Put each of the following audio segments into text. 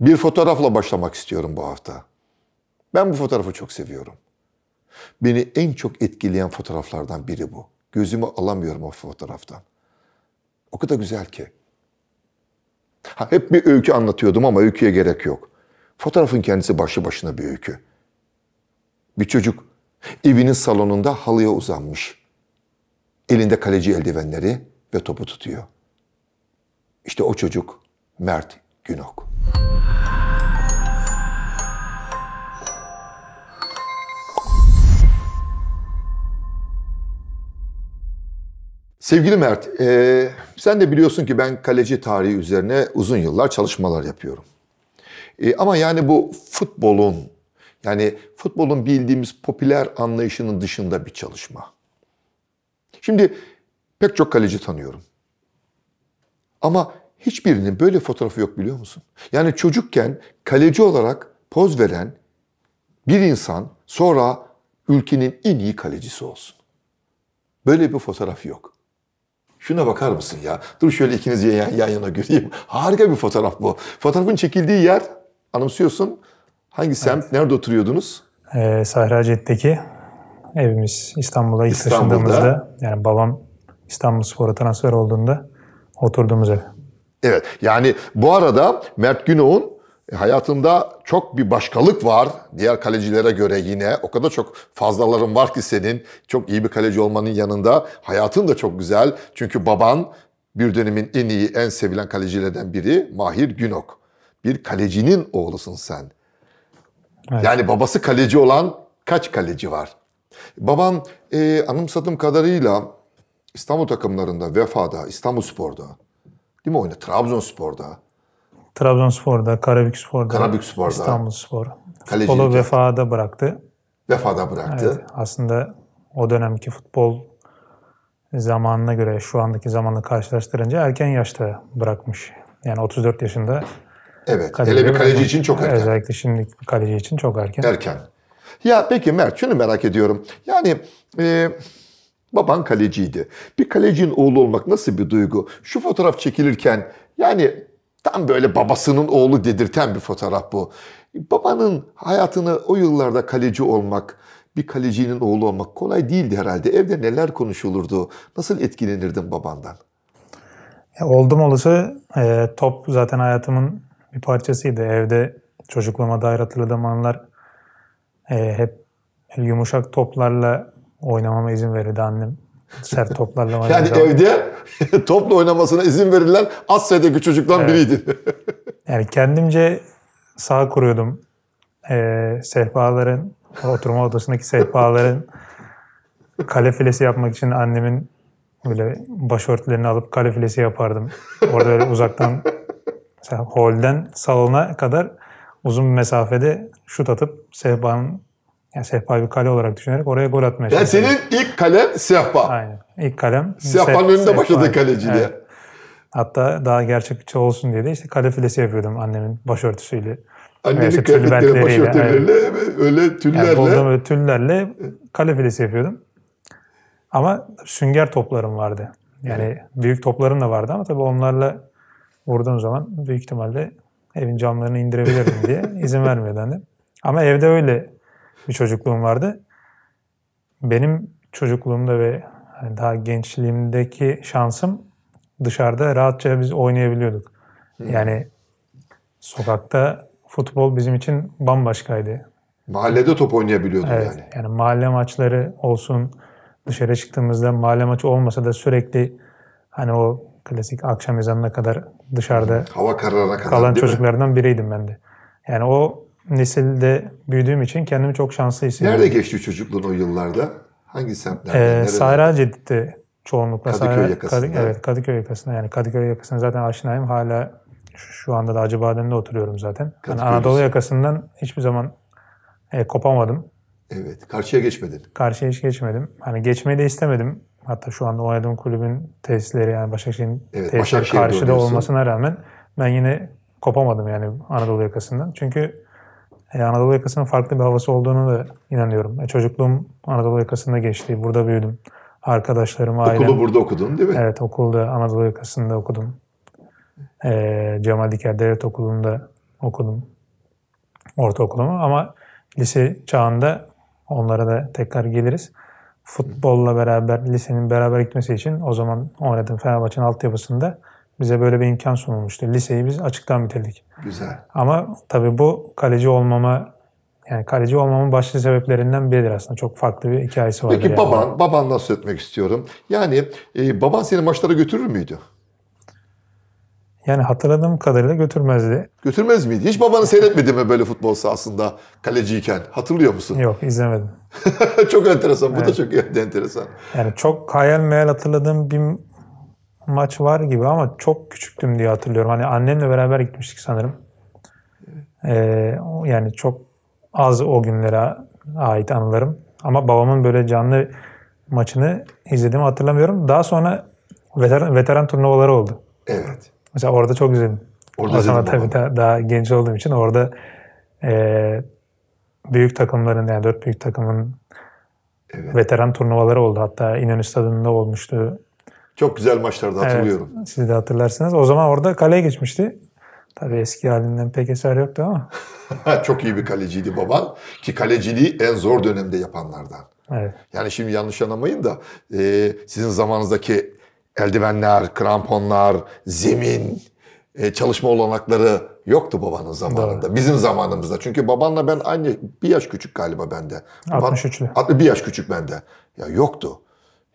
Bir fotoğrafla başlamak istiyorum bu hafta. Ben bu fotoğrafı çok seviyorum. Beni en çok etkileyen fotoğraflardan biri bu. Gözümü alamıyorum o fotoğraftan. O kadar güzel ki. Ha, hep bir öykü anlatıyordum ama öyküye gerek yok. Fotoğrafın kendisi başlı başına bir öykü. Bir çocuk evinin salonunda halıya uzanmış. Elinde kaleci eldivenleri ve topu tutuyor. İşte o çocuk Mert Günok. Sevgili Mert, e, sen de biliyorsun ki ben kaleci tarihi üzerine uzun yıllar çalışmalar yapıyorum. E, ama yani bu futbolun, yani futbolun bildiğimiz popüler anlayışının dışında bir çalışma. Şimdi pek çok kaleci tanıyorum. Ama hiçbirinin böyle fotoğrafı yok biliyor musun? Yani çocukken kaleci olarak poz veren bir insan sonra ülkenin en iyi kalecisi olsun. Böyle bir fotoğraf yok. Şuna bakar mısın ya? Dur şöyle ikinizi yan, yan yana göreyim. Harika bir fotoğraf bu. Fotoğrafın çekildiği yer anımsıyorsun. Hangi evet. semt? Nerede oturuyordunuz? Ee, Sahracet'teki evimiz İstanbul'a ilk taşındığımızda yani babam İstanbul Spor'a transfer olduğunda oturduğumuz ev. Evet yani bu arada Mert Günoğ'un e, hayatında çok bir başkalık var. Diğer kalecilere göre yine o kadar çok fazlaların var ki senin. Çok iyi bir kaleci olmanın yanında hayatın da çok güzel. Çünkü baban bir dönemin en iyi, en sevilen kalecilerden biri Mahir Günok. Bir kalecinin oğlusun sen. Evet. Yani babası kaleci olan kaç kaleci var? Baban e, anımsadığım kadarıyla İstanbul takımlarında, Vefa'da, İstanbul Spor'da, değil mi oynadı? Trabzonspor'da, Trabzonspor'da, Karabükspor'da, Karabükspor'da İstanbulspor. Futbolu vefada bıraktı. Vefada bıraktı. Evet, aslında o dönemki futbol zamanına göre şu andaki zamanla karşılaştırınca erken yaşta bırakmış. Yani 34 yaşında. Evet. hele bir kaleci için çok erken. Özellikle şimdi kaleci için çok erken. Erken. Ya peki Mert şunu merak ediyorum. Yani e, baban kaleciydi. Bir kalecinin oğlu olmak nasıl bir duygu? Şu fotoğraf çekilirken yani Tam böyle babasının oğlu dedirten bir fotoğraf bu. Babanın hayatını o yıllarda kaleci olmak, bir kalecinin oğlu olmak kolay değildi herhalde. Evde neler konuşulurdu? Nasıl etkilenirdin babandan? Ya oldum olası e, top zaten hayatımın bir parçasıydı. Evde çocukluğuma dair hatırladığım anlar e, hep yumuşak toplarla oynamama izin verirdi annem. Sert toplarla var. yani evde topla oynamasına izin verilen az sayıdaki çocuktan evet. biriydi. yani kendimce sağ kuruyordum. Ee, sehpaların, oturma odasındaki sehpaların kale filesi yapmak için annemin böyle başörtülerini alıp kale filesi yapardım. Orada öyle uzaktan mesela holden salona kadar uzun bir mesafede şut atıp sehpanın yani sehpa bir kale olarak düşünerek oraya gol atmaya Yani senin ilk kalem sehpa. Aynen. İlk kalem. Sehpanın seh- önünde başladı kaleciliğe. Evet. Hatta daha gerçekçi şey olsun diye de işte kale filesi yapıyordum annemin başörtüsüyle. Annenin işte kıyafetleri, başörtüleriyle evet. öyle tüllerle. Yani boldan böyle tüllerle kale filesi yapıyordum. Ama sünger toplarım vardı. Yani evet. büyük toplarım da vardı ama tabii onlarla vurduğum zaman büyük ihtimalle evin camlarını indirebilirim diye izin vermiyordu annem. Ama evde öyle bir çocukluğum vardı. Benim çocukluğumda ve hani, daha gençliğimdeki şansım dışarıda rahatça biz oynayabiliyorduk. Hmm. Yani sokakta futbol bizim için bambaşkaydı. Mahallede top oynayabiliyorduk evet, yani. Yani mahalle maçları olsun dışarı çıktığımızda mahalle maçı olmasa da sürekli hani o klasik akşam ezanına kadar dışarıda hava kararına kadar kalan çocuklardan mi? biriydim ben de. Yani o nesilde büyüdüğüm için kendimi çok şanslı hissediyorum. Nerede geçti çocukluğun o yıllarda? Hangi semtlerde? Ee, Sayra Cedid'de çoğunlukla. Kadıköy Sayra, yakasında. Kadı, evet Kadıköy yakasında. Yani Kadıköy yakasında zaten aşinayım. Hala şu anda da Acıbadem'de oturuyorum zaten. Yani Anadolu yakasından hiçbir zaman e, kopamadım. Evet. Karşıya geçmedin. Karşıya hiç geçmedim. Hani geçmeyi de istemedim. Hatta şu anda oynadığım kulübün tesisleri yani Başakşehir'in evet, tesisleri Başakşehir karşıda olmasına rağmen ben yine kopamadım yani Anadolu yakasından. Çünkü e, Anadolu yakasının farklı bir havası olduğunu da inanıyorum. E, çocukluğum Anadolu yakasında geçti. Burada büyüdüm. Arkadaşlarım, ailem. Okulu burada okudun değil mi? Evet okulda Anadolu yakasında okudum. E, Cemal Diker Devlet Okulu'nda okudum. Ortaokulumu ama lise çağında onlara da tekrar geliriz. Futbolla beraber lisenin beraber gitmesi için o zaman oynadığım Fenerbahçe'nin altyapısında bize böyle bir imkan sunulmuştu. Liseyi biz açıktan bitirdik. Güzel. Ama tabii bu kaleci olmama yani kaleci olmamın başlı sebeplerinden biridir aslında. Çok farklı bir hikayesi var. Peki yani. baban, babandan söz etmek istiyorum. Yani e, baban seni maçlara götürür müydü? Yani hatırladığım kadarıyla götürmezdi. Götürmez miydi? Hiç babanı seyretmedi mi böyle futbol sahasında kaleciyken? Hatırlıyor musun? Yok izlemedim. çok enteresan. Bu evet. da çok enteresan. Yani çok hayal meyal hatırladığım bir maç var gibi ama çok küçüktüm diye hatırlıyorum. Hani annemle beraber gitmiştik sanırım. Ee, yani çok az o günlere ait anılarım. Ama babamın böyle canlı maçını izlediğimi hatırlamıyorum. Daha sonra veteran, veteran turnuvaları oldu. Evet. Mesela orada çok izledim. Orada o zaman tabii daha, daha genç olduğum için orada e, büyük takımların yani dört büyük takımın evet. veteran turnuvaları oldu. Hatta İnönü Stadı'nda olmuştu. Çok güzel maçlardı hatırlıyorum. Evet, siz de hatırlarsınız. O zaman orada kaleye geçmişti. Tabii eski halinden pek eser yoktu ama. Çok iyi bir kaleciydi baban. Ki kaleciliği en zor dönemde yapanlardan. Evet. Yani şimdi yanlış anlamayın da e, sizin zamanınızdaki eldivenler, kramponlar, zemin, e, çalışma olanakları yoktu babanın zamanında. Doğru. Bizim zamanımızda. Çünkü babanla ben aynı bir yaş küçük galiba bende. 63'lü. Bir yaş küçük bende. Ya yoktu.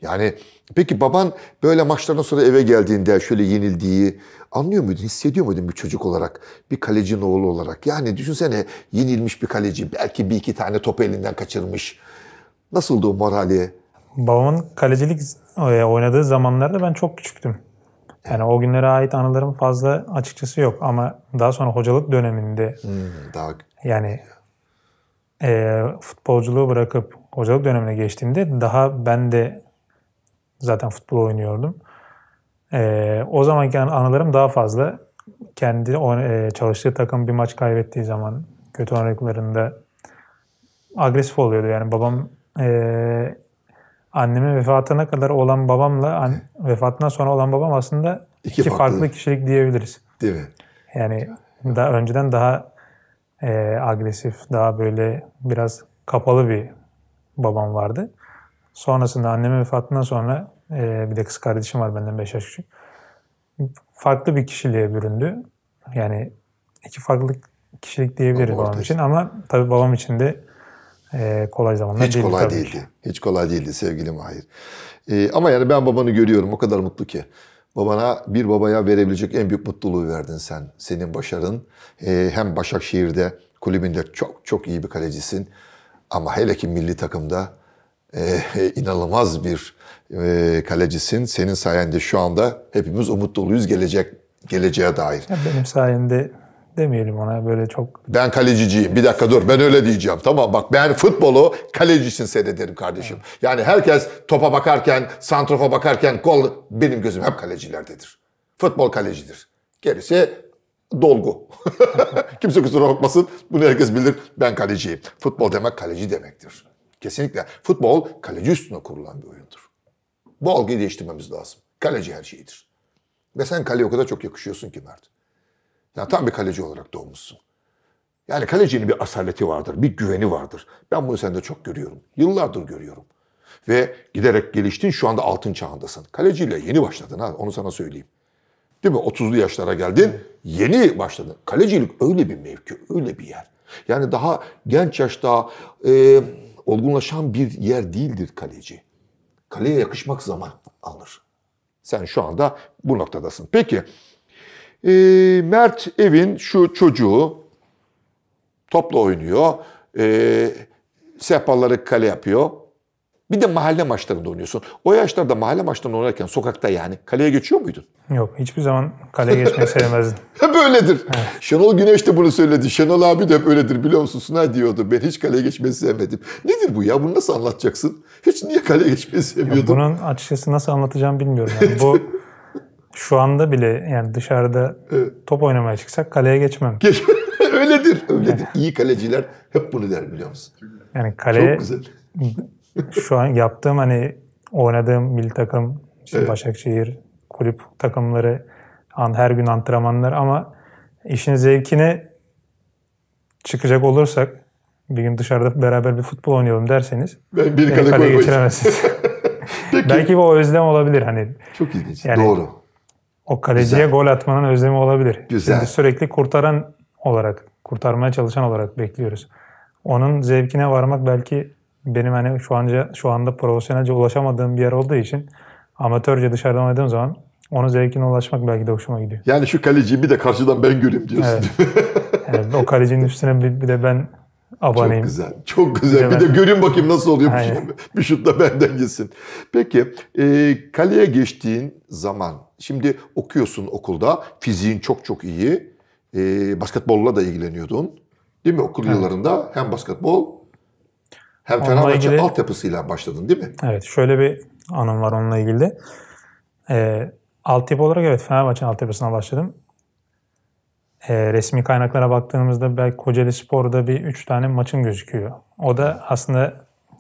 Yani peki baban böyle maçlardan sonra eve geldiğinde şöyle yenildiği anlıyor muydun, hissediyor muydun bir çocuk olarak, bir kalecinin oğlu olarak? Yani düşünsene yenilmiş bir kaleci, belki bir iki tane topu elinden kaçırmış. Nasıldı o morali? Babamın kalecilik e, oynadığı zamanlarda ben çok küçüktüm. Yani o günlere ait anılarım fazla açıkçası yok ama daha sonra hocalık döneminde hmm, daha... yani e, futbolculuğu bırakıp hocalık dönemine geçtiğimde daha ben de Zaten futbol oynuyordum. E, o zamanki anılarım daha fazla. Kendi e, çalıştığı takım bir maç kaybettiği zaman kötü oynadıklarında agresif oluyordu. Yani babam e, annemin vefatına kadar olan babamla an, vefatından sonra olan babam aslında iki, iki farklı. farklı kişilik diyebiliriz. Değil mi? Yani daha önceden daha e, agresif, daha böyle biraz kapalı bir babam vardı. Sonrasında annemin vefatından sonra e, bir de kız kardeşim var benden 5 yaş küçük. Farklı bir kişiliğe büründü. Yani iki farklı kişilik diyebiliriz Ama babam için. Ama tabii babam için de e, kolay zamanlar Hiç değildi. Hiç kolay tabii değildi. Ki. Hiç kolay değildi sevgili Mahir. E, ama yani ben babanı görüyorum. O kadar mutlu ki. Babana bir babaya verebilecek en büyük mutluluğu verdin sen. Senin başarın. E, hem Başakşehir'de kulübünde çok çok iyi bir kalecisin. Ama hele ki milli takımda ee, e, inanılmaz bir e, kalecisin. Senin sayende şu anda hepimiz umut doluyuz gelecek geleceğe dair. Ya benim sayende demeyelim ona böyle çok. Ben kaleciciyim. Bir dakika dur ben öyle diyeceğim. Tamam bak ben futbolu kalecisin seyrederim kardeşim. Evet. Yani herkes topa bakarken, santrofa bakarken gol benim gözüm hep kalecilerdedir. Futbol kalecidir. Gerisi dolgu. Kimse kusura bakmasın. Bunu herkes bilir. Ben kaleciyim. Futbol demek kaleci demektir. Kesinlikle futbol kaleci üstüne kurulan bir oyundur. Bu algıyı değiştirmemiz lazım. Kaleci her şeydir. Ve sen kaleye o kadar çok yakışıyorsun ki Mert. Yani tam bir kaleci olarak doğmuşsun. Yani kalecinin bir asaleti vardır, bir güveni vardır. Ben bunu sende çok görüyorum. Yıllardır görüyorum. Ve giderek geliştin, şu anda altın çağındasın. Kaleciyle yeni başladın ha, onu sana söyleyeyim. Değil mi? 30'lu yaşlara geldin, yeni başladın. Kalecilik öyle bir mevki, öyle bir yer. Yani daha genç yaşta, e, olgunlaşan bir yer değildir kaleci. Kaleye yakışmak zaman alır. Sen şu anda bu noktadasın. Peki e, Mert Evin şu çocuğu topla oynuyor. E, sehpaları kale yapıyor. Bir de mahalle maçlarında oynuyorsun. O yaşlarda mahalle maçlarında oynarken sokakta yani kaleye geçiyor muydun? Yok hiçbir zaman kaleye geçmeyi sevmezdim. hep öyledir. Evet. Şenol Güneş de bunu söyledi. Şenol abi de hep öyledir biliyor musun? Suna diyordu ben hiç kaleye geçmeyi sevmedim. Nedir bu ya? Bunu nasıl anlatacaksın? Hiç niye kaleye geçmeyi sevmiyordun? bunun açıkçası nasıl anlatacağım bilmiyorum. Yani bu şu anda bile yani dışarıda evet. top oynamaya çıksak kaleye geçmem. öyledir, öyledir. Yani. İyi kaleciler hep bunu der biliyor musun? Yani kaleye Çok güzel. Şu an yaptığım hani oynadığım milli takım, işte evet. Başakşehir kulüp takımları an her gün antrenmanlar ama işin zevkini çıkacak olursak bir gün dışarıda beraber bir futbol oynayalım derseniz ben bir kaleye, kaleye geçiremezsiniz. Belki bu özlem olabilir hani. Çok ilginç. Yani, Doğru. O kaleciye Güzel. gol atmanın özlemi olabilir. Güzel. Şimdi sürekli kurtaran olarak, kurtarmaya çalışan olarak bekliyoruz. Onun zevkine varmak belki benim hani şu anca şu anda profesyonelce ulaşamadığım bir yer olduğu için amatörce dışarıdan oynadığım zaman onun zevkine ulaşmak belki de hoşuma gidiyor. Yani şu kaleciyi bir de karşıdan ben göreyim diyorsun. Evet. evet o kalecinin üstüne bir, bir de ben aboneyim. Çok güzel. Çok güzel. Bir, de, ben... göreyim bakayım nasıl oluyor Aynen. bir, şey, bir şut da benden gitsin. Peki e, kaleye geçtiğin zaman şimdi okuyorsun okulda fiziğin çok çok iyi. E, basketbolla da ilgileniyordun. Değil mi okul evet. yıllarında hem basketbol hem Fenerbahçe ilgili... altyapısıyla başladın değil mi? Evet şöyle bir anım var onunla ilgili de. Ee, altyapı olarak evet Fenerbahçe altyapısına başladım. Ee, resmi kaynaklara baktığımızda belki Kocaeli Spor'da bir 3 tane maçım gözüküyor. O da aslında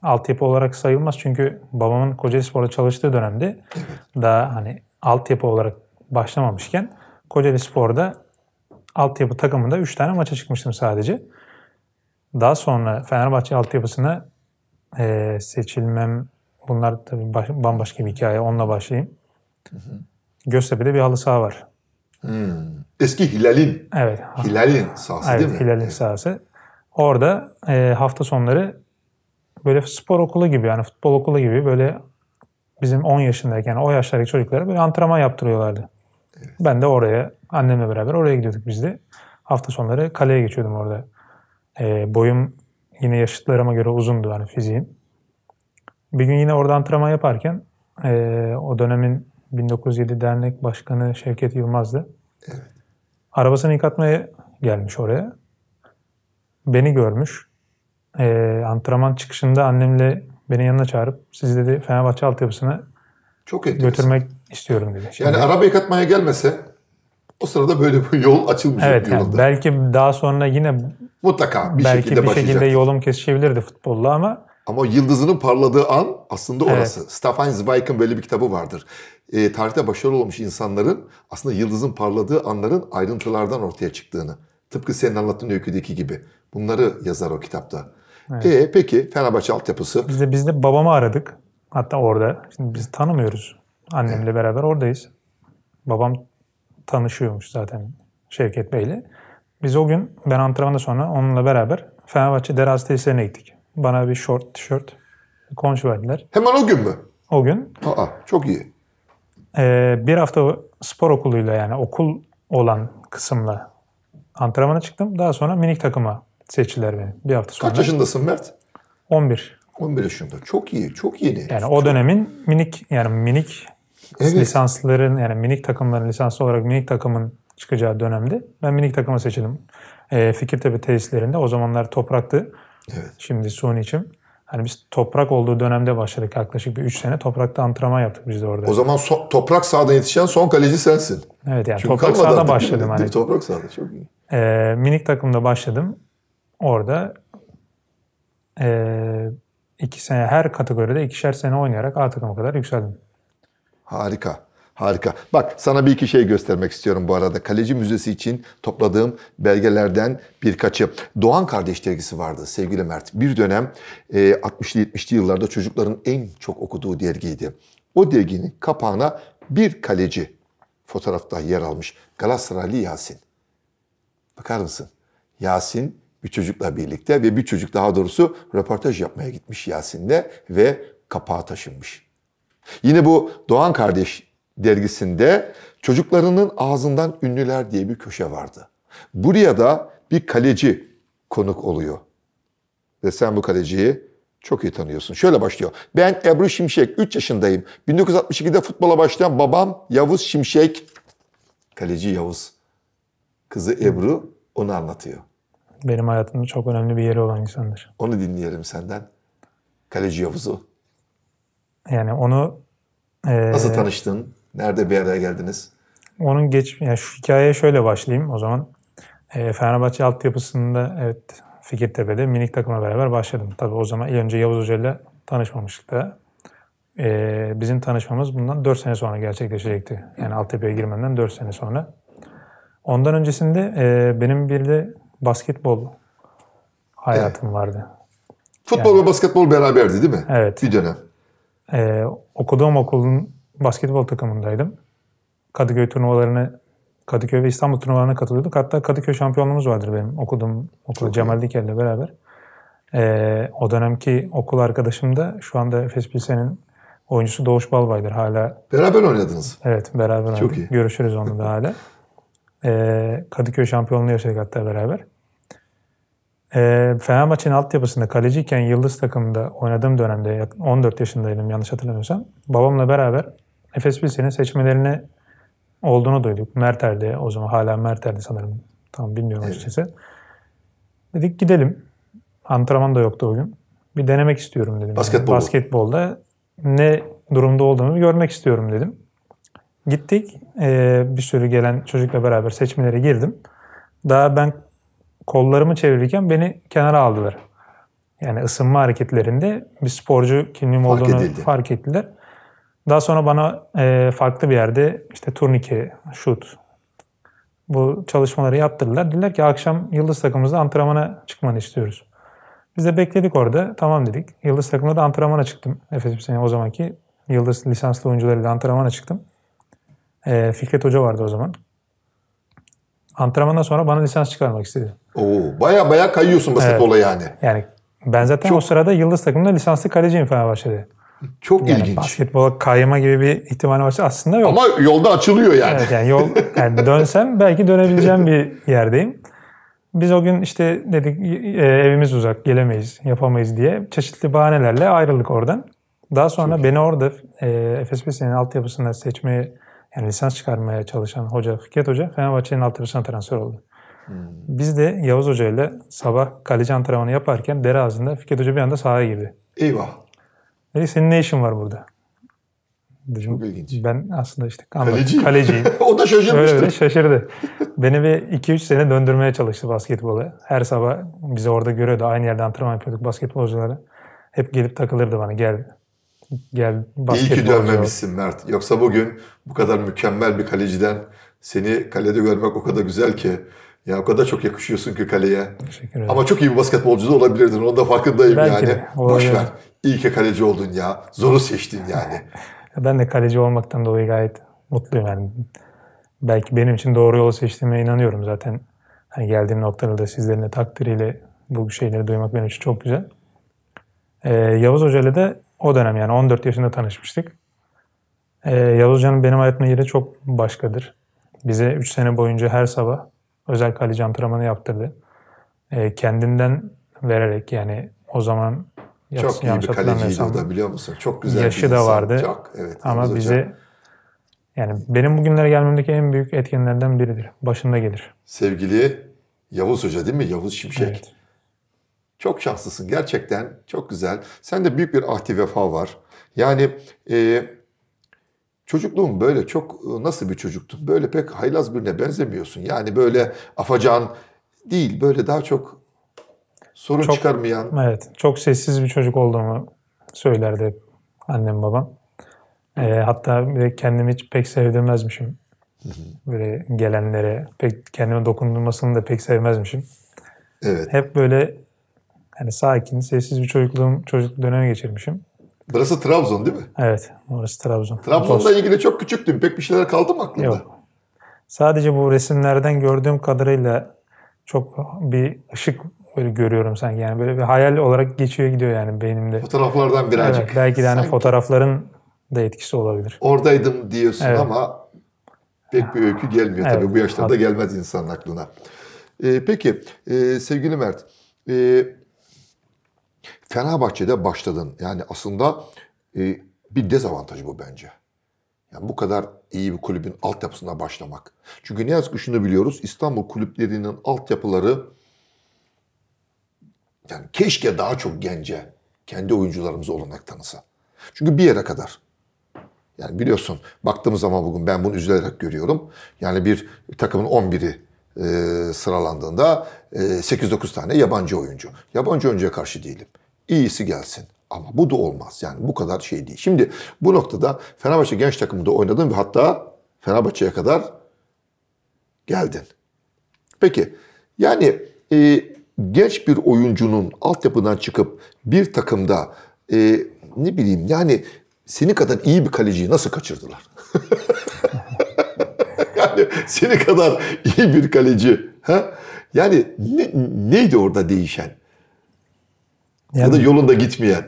altyapı olarak sayılmaz çünkü babamın Kocaeli Spor'da çalıştığı dönemde daha hani altyapı olarak başlamamışken Kocaeli Spor'da altyapı takımında 3 tane maça çıkmıştım sadece. Daha sonra Fenerbahçe altyapısına e, seçilmem bunlar tabii baş, bambaşka bir hikaye. Onunla başlayayım. Hı hı. Göztepe'de bir halı saha var. Hmm. Eski Hilal'in. Evet. Hilal'in sahası evet, değil mi? Hilal'in evet. sahası. Orada e, hafta sonları böyle spor okulu gibi yani futbol okulu gibi böyle bizim 10 yaşındayken o yaşlardaki çocuklara böyle antrenman yaptırıyorlardı. Evet. Ben de oraya annemle beraber oraya gidiyorduk biz de. Hafta sonları kaleye geçiyordum orada. E, boyum Yine yaşıtlarıma göre uzundu hani fiziğim. Bir gün yine orada antrenman yaparken e, o dönemin 1907 dernek başkanı Şevket Yılmaz'dı. Evet. Arabasını yıkatmaya gelmiş oraya. Beni görmüş. E, antrenman çıkışında annemle beni yanına çağırıp siz dedi Fenerbahçe altyapısına çok enteresan. götürmek istiyorum dedi. Şimdi, yani araba yıkatmaya gelmese o sırada böyle bir yol açılmayacak evet, Yani belki daha sonra yine Mutlaka bir Belki şekilde bir başlayacak. şekilde yolum kesişebilirdi futbolla ama. Ama yıldızının parladığı an aslında orası. Evet. Stefan Zweig'in böyle bir kitabı vardır. E, tarihte başarılı olmuş insanların aslında yıldızın parladığı anların ayrıntılardan ortaya çıktığını. Tıpkı senin anlattığın öyküdeki gibi. Bunları yazar o kitapta. Evet. E, peki Fenerbahçe altyapısı? Biz de, biz de babamı aradık. Hatta orada. Şimdi biz tanımıyoruz. Annemle evet. beraber oradayız. Babam tanışıyormuş zaten Şevket Bey'le. Biz o gün ben antrenmanda sonra onunla beraber Fenerbahçe Derazi tesislerine gittik. Bana bir short, tişört, konç verdiler. Hemen o gün mü? O gün. Aa, çok iyi. Ee, bir hafta spor okuluyla yani okul olan kısımla antrenmana çıktım. Daha sonra minik takıma seçtiler beni bir hafta sonra. Kaç yaşındasın Mert? 11. 11 yaşında. Çok iyi, çok yeni. Yani çok o dönemin minik yani minik evet. lisansların yani minik takımların lisanslı olarak minik takımın çıkacağı dönemde ben minik takıma seçildim. E, Fikirtepe tesislerinde o zamanlar topraktı. Evet. Şimdi son için. Hani biz toprak olduğu dönemde başladık yaklaşık bir 3 sene toprakta antrenman yaptık biz de orada. O zaman so- toprak sahada yetişen son kaleci sensin. Evet yani Çünkü toprak sahada başladım. Hani. Toprak sahada çok iyi. E, minik takımda başladım. Orada e, iki sene her kategoride ikişer sene oynayarak A takıma kadar yükseldim. Harika. Harika. Bak sana bir iki şey göstermek istiyorum bu arada. Kaleci Müzesi için topladığım belgelerden birkaçı. Doğan Kardeş dergisi vardı sevgili Mert. Bir dönem 60'lı e, 70'li yıllarda çocukların en çok okuduğu dergiydi. O derginin kapağına bir kaleci fotoğrafta yer almış. Galatasaraylı Yasin. Bakar mısın? Yasin bir çocukla birlikte ve bir çocuk daha doğrusu röportaj yapmaya gitmiş Yasin'de ve kapağa taşınmış. Yine bu Doğan kardeş dergisinde çocuklarının ağzından ünlüler diye bir köşe vardı. Buraya da bir kaleci konuk oluyor. Ve sen bu kaleciyi çok iyi tanıyorsun. Şöyle başlıyor. Ben Ebru Şimşek, 3 yaşındayım. 1962'de futbola başlayan babam Yavuz Şimşek. Kaleci Yavuz. Kızı Ebru onu anlatıyor. Benim hayatımda çok önemli bir yeri olan insandır. Onu dinleyelim senden. Kaleci Yavuz'u. Yani onu... Ee, Nasıl tanıştın? Nerede bir araya geldiniz? Onun geç, yani şu hikayeye şöyle başlayayım o zaman. E, Fenerbahçe altyapısında evet Fikirtepe'de minik takıma beraber başladım. Tabii o zaman ilk önce Yavuz Hoca ile tanışmamıştık da. E, bizim tanışmamız bundan 4 sene sonra gerçekleşecekti. Yani altyapıya girmemden 4 sene sonra. Ondan öncesinde e, benim bir de basketbol hayatım evet. vardı. Futbol yani, ve basketbol beraberdi değil mi? Evet. Bir dönem. E, okuduğum okulun basketbol takımındaydım. Kadıköy turnuvalarına, Kadıköy ve İstanbul turnuvalarına katılıyorduk. Hatta Kadıköy şampiyonluğumuz vardır benim okuduğum okul Cemal Diker'le beraber. Ee, o dönemki okul arkadaşım da şu anda FSBC'nin oyuncusu Doğuş Balbay'dır hala. Beraber oynadınız. Evet beraber Çok iyi. Görüşürüz onunla da hala. Ee, Kadıköy şampiyonluğu yaşadık hatta beraber. E, Fenerbahçe'nin altyapısında kaleciyken Yıldız takımında oynadığım dönemde 14 yaşındaydım yanlış hatırlamıyorsam. Babamla beraber FSBC'nin seçmelerine olduğunu duyduk. Merter'de o zaman hala Merter'de sanırım. Tam bilmiyorum evet. açıkçası. Dedik gidelim. Antrenman da yoktu o gün. Bir denemek istiyorum dedim. Basketbol. Yani. Basketbolda ne durumda olduğumu görmek istiyorum dedim. Gittik. Ee, bir sürü gelen çocukla beraber seçmelere girdim. Daha ben kollarımı çevirirken beni kenara aldılar. Yani ısınma hareketlerinde bir sporcu kimliğim fark olduğunu edildi. fark ettiler. Daha sonra bana e, farklı bir yerde işte turnike, şut bu çalışmaları yaptırdılar. Dediler ki akşam Yıldız takımımızda antrenmana çıkmanı istiyoruz. Biz de bekledik orada. Tamam dedik. Yıldız takımında da antrenmana çıktım. Efes Pilsen'e o zamanki Yıldız lisanslı oyuncularıyla antrenmana çıktım. E, Fikret Hoca vardı o zaman. Antrenmandan sonra bana lisans çıkarmak istedi. Oo, baya baya kayıyorsun basketbola evet. yani. Yani ben zaten Çok... o sırada Yıldız takımında lisanslı kaleciyim başladı. Çok yani ilginç. Basketbola kayma gibi bir ihtimal varsa aslında yok. Ama yolda açılıyor yani. Evet yani yol yani dönsem belki dönebileceğim bir yerdeyim. Biz o gün işte dedik e, evimiz uzak gelemeyiz yapamayız diye çeşitli bahanelerle ayrıldık oradan. Daha sonra Çok beni orada e, FSBC'nin altyapısından seçmeye yani lisans çıkarmaya çalışan hoca Fikret Hoca Fenerbahçe'nin altyapısına transfer oldu. Hmm. Biz de Yavuz Hoca ile sabah kaleci antrenmanı yaparken dere ağzında Fikret Hoca bir anda sahaya girdi. Eyvah. Dedi senin ne işin var burada? Dedim, Çok ilginç. Ben aslında işte kaleci. kaleciyim. o da şaşırmıştı. Öyle şaşırdı. Beni bir 2-3 sene döndürmeye çalıştı basketbolu. Her sabah bizi orada görüyordu. Aynı yerde antrenman yapıyorduk basketbolculara. Hep gelip takılırdı bana gel. Gel basketbolcu. İyi ki dönmemişsin Mert. Yoksa bugün bu kadar mükemmel bir kaleciden seni kalede görmek o kadar güzel ki ya o kadar çok yakışıyorsun ki kaleye. Teşekkür ederim. Ama çok iyi bir basketbolcu da olabilirdin. Onda farkındayım Belki yani. De, Boş ver. İyi ki kaleci oldun ya. Zoru seçtin yani. ben de kaleci olmaktan dolayı gayet mutluyum. Yani belki benim için doğru yolu seçtiğime inanıyorum zaten. Hani geldiğim noktada da sizlerin de takdiriyle bu şeyleri duymak benim için çok güzel. Ee, Yavuz Hoca ile de o dönem yani 14 yaşında tanışmıştık. Ee, Yavuz Hoca'nın benim hayatımda yeri çok başkadır. Bize 3 sene boyunca her sabah özel kaleci antrenmanı yaptırdı. E, kendinden vererek yani o zaman çok iyi bir kaleciydi o da biliyor musun? Çok güzel Yaşı bir da insan. vardı. Çok, evet, Ama bizi yani benim bugünlere gelmemdeki en büyük etkenlerden biridir. Başında gelir. Sevgili Yavuz Hoca değil mi? Yavuz Şimşek. Evet. Çok şanslısın gerçekten. Çok güzel. Sen de büyük bir ahdi vefa var. Yani e, Çocukluğum böyle çok ıı, nasıl bir çocuktun? Böyle pek haylaz birine benzemiyorsun. Yani böyle afacan değil. Böyle daha çok sorun çok, çıkarmayan. Evet. Çok sessiz bir çocuk olduğumu söylerdi hep annem babam. E, hatta bir de kendimi hiç pek sevdirmezmişim. Böyle gelenlere pek kendime dokundurmasını da pek sevmezmişim. Evet. Hep böyle hani sakin, sessiz bir çocukluğum, çocukluk dönemi geçirmişim. Burası Trabzon değil mi? Evet, burası Trabzon. Trabzon'la ilgili çok küçüktüm. Pek bir şeyler kaldı mı aklında? Yok. Sadece bu resimlerden gördüğüm kadarıyla çok bir ışık böyle görüyorum sanki. Yani böyle bir hayal olarak geçiyor gidiyor yani beynimde. Fotoğraflardan birazcık. Evet, belki de hani fotoğrafların da etkisi olabilir. Oradaydım diyorsun evet. ama pek bir öykü gelmiyor. Evet. Tabii bu yaşlarda gelmez insanın aklına. Ee, peki e, sevgili Mert, e, Fenerbahçe'de başladın. Yani aslında e, bir dezavantaj bu bence. Yani bu kadar iyi bir kulübün altyapısına başlamak. Çünkü ne yazık ki şunu biliyoruz. İstanbul kulüplerinin altyapıları yani keşke daha çok gence kendi oyuncularımıza olanak tanısa. Çünkü bir yere kadar. Yani biliyorsun baktığımız zaman bugün ben bunu üzülerek görüyorum. Yani bir takımın 11'i e, sıralandığında 8-9 ee, tane yabancı oyuncu. Yabancı oyuncuya karşı değilim. İyisi gelsin. Ama bu da olmaz. Yani bu kadar şey değil. Şimdi bu noktada Fenerbahçe genç takımında oynadın ve hatta Fenerbahçe'ye kadar geldin. Peki yani e, genç bir oyuncunun altyapıdan çıkıp bir takımda e, ne bileyim yani seni kadar iyi bir kaleciyi nasıl kaçırdılar? yani seni kadar iyi bir kaleci. Ha? Yani ne, neydi orada değişen? Yani, ya da yolunda gitmeyen?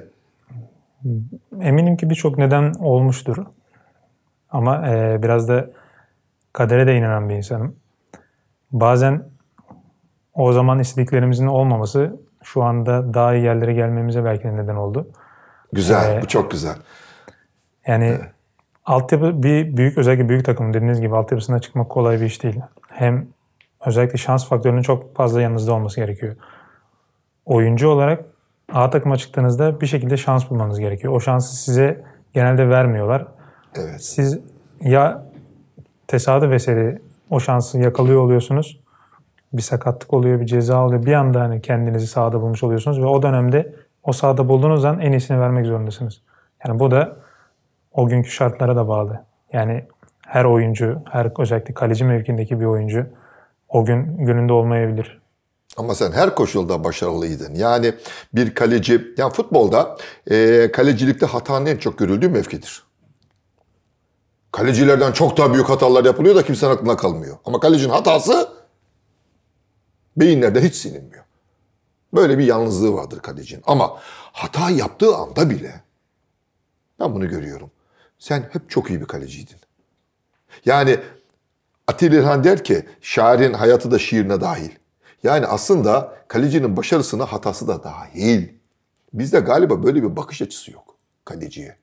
Eminim ki birçok neden olmuştur. Ama e, biraz da kadere de inanan bir insanım. Bazen o zaman istediklerimizin olmaması şu anda daha iyi yerlere gelmemize belki de neden oldu. Güzel, ee, bu çok güzel. Yani evet. altyapı bir büyük özellikle büyük takım dediğiniz gibi altyapısına çıkmak kolay bir iş değil. Hem özellikle şans faktörünün çok fazla yanınızda olması gerekiyor. Oyuncu olarak A takıma çıktığınızda bir şekilde şans bulmanız gerekiyor. O şansı size genelde vermiyorlar. Evet. Siz ya tesadüf eseri o şansı yakalıyor oluyorsunuz. Bir sakatlık oluyor, bir ceza oluyor. Bir anda hani kendinizi sahada bulmuş oluyorsunuz ve o dönemde o sahada bulduğunuz an en iyisini vermek zorundasınız. Yani bu da o günkü şartlara da bağlı. Yani her oyuncu, her özellikle kaleci mevkindeki bir oyuncu o gün gününde olmayabilir. Ama sen her koşulda başarılıydın. Yani bir kaleci, yani futbolda e, kalecilikte hatanın en çok görüldüğü mevkidir. Kalecilerden çok daha büyük hatalar yapılıyor da kimsenin aklına kalmıyor. Ama kalecinin hatası beyinlerde hiç silinmiyor. Böyle bir yalnızlığı vardır kalecinin. Ama hata yaptığı anda bile ben bunu görüyorum. Sen hep çok iyi bir kaleciydin. Yani Atilla İlhan der ki şairin hayatı da şiirine dahil. Yani aslında kalecinin başarısına hatası da dahil. Bizde galiba böyle bir bakış açısı yok kaleciye.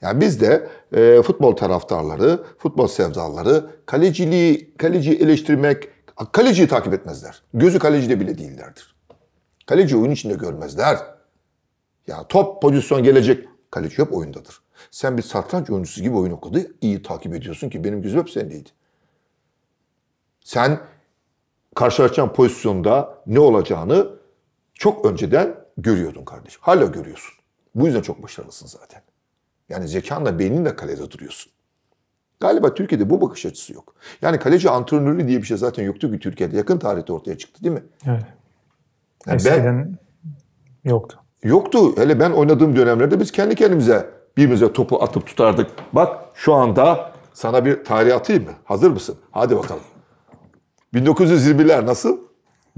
Yani bizde e, futbol taraftarları, futbol sevdaları kaleciliği, kaleciyi eleştirmek, kaleciyi takip etmezler. Gözü kalecide bile değillerdir. Kaleci oyun içinde görmezler. Yani top pozisyon gelecek. Kaleci hep oyundadır. Sen bir satranç oyuncusu gibi oyun okudu. iyi takip ediyorsun ki benim gözüm hep sendeydi. Sen karşılaşacağın pozisyonda ne olacağını çok önceden görüyordun kardeşim. Hala görüyorsun. Bu yüzden çok başarılısın zaten. Yani zekanla beyninle kalede duruyorsun. Galiba Türkiye'de bu bakış açısı yok. Yani kaleci antrenörlüğü diye bir şey zaten yoktu ki Türkiye'de. Yakın tarihte ortaya çıktı değil mi? Evet. Yani Eskiden ben, yoktu. Yoktu. Hele ben oynadığım dönemlerde biz kendi kendimize birbirimize topu atıp tutardık. Bak şu anda sana bir tarih atayım mı? Hazır mısın? Hadi bakalım. 1920'ler nasıl?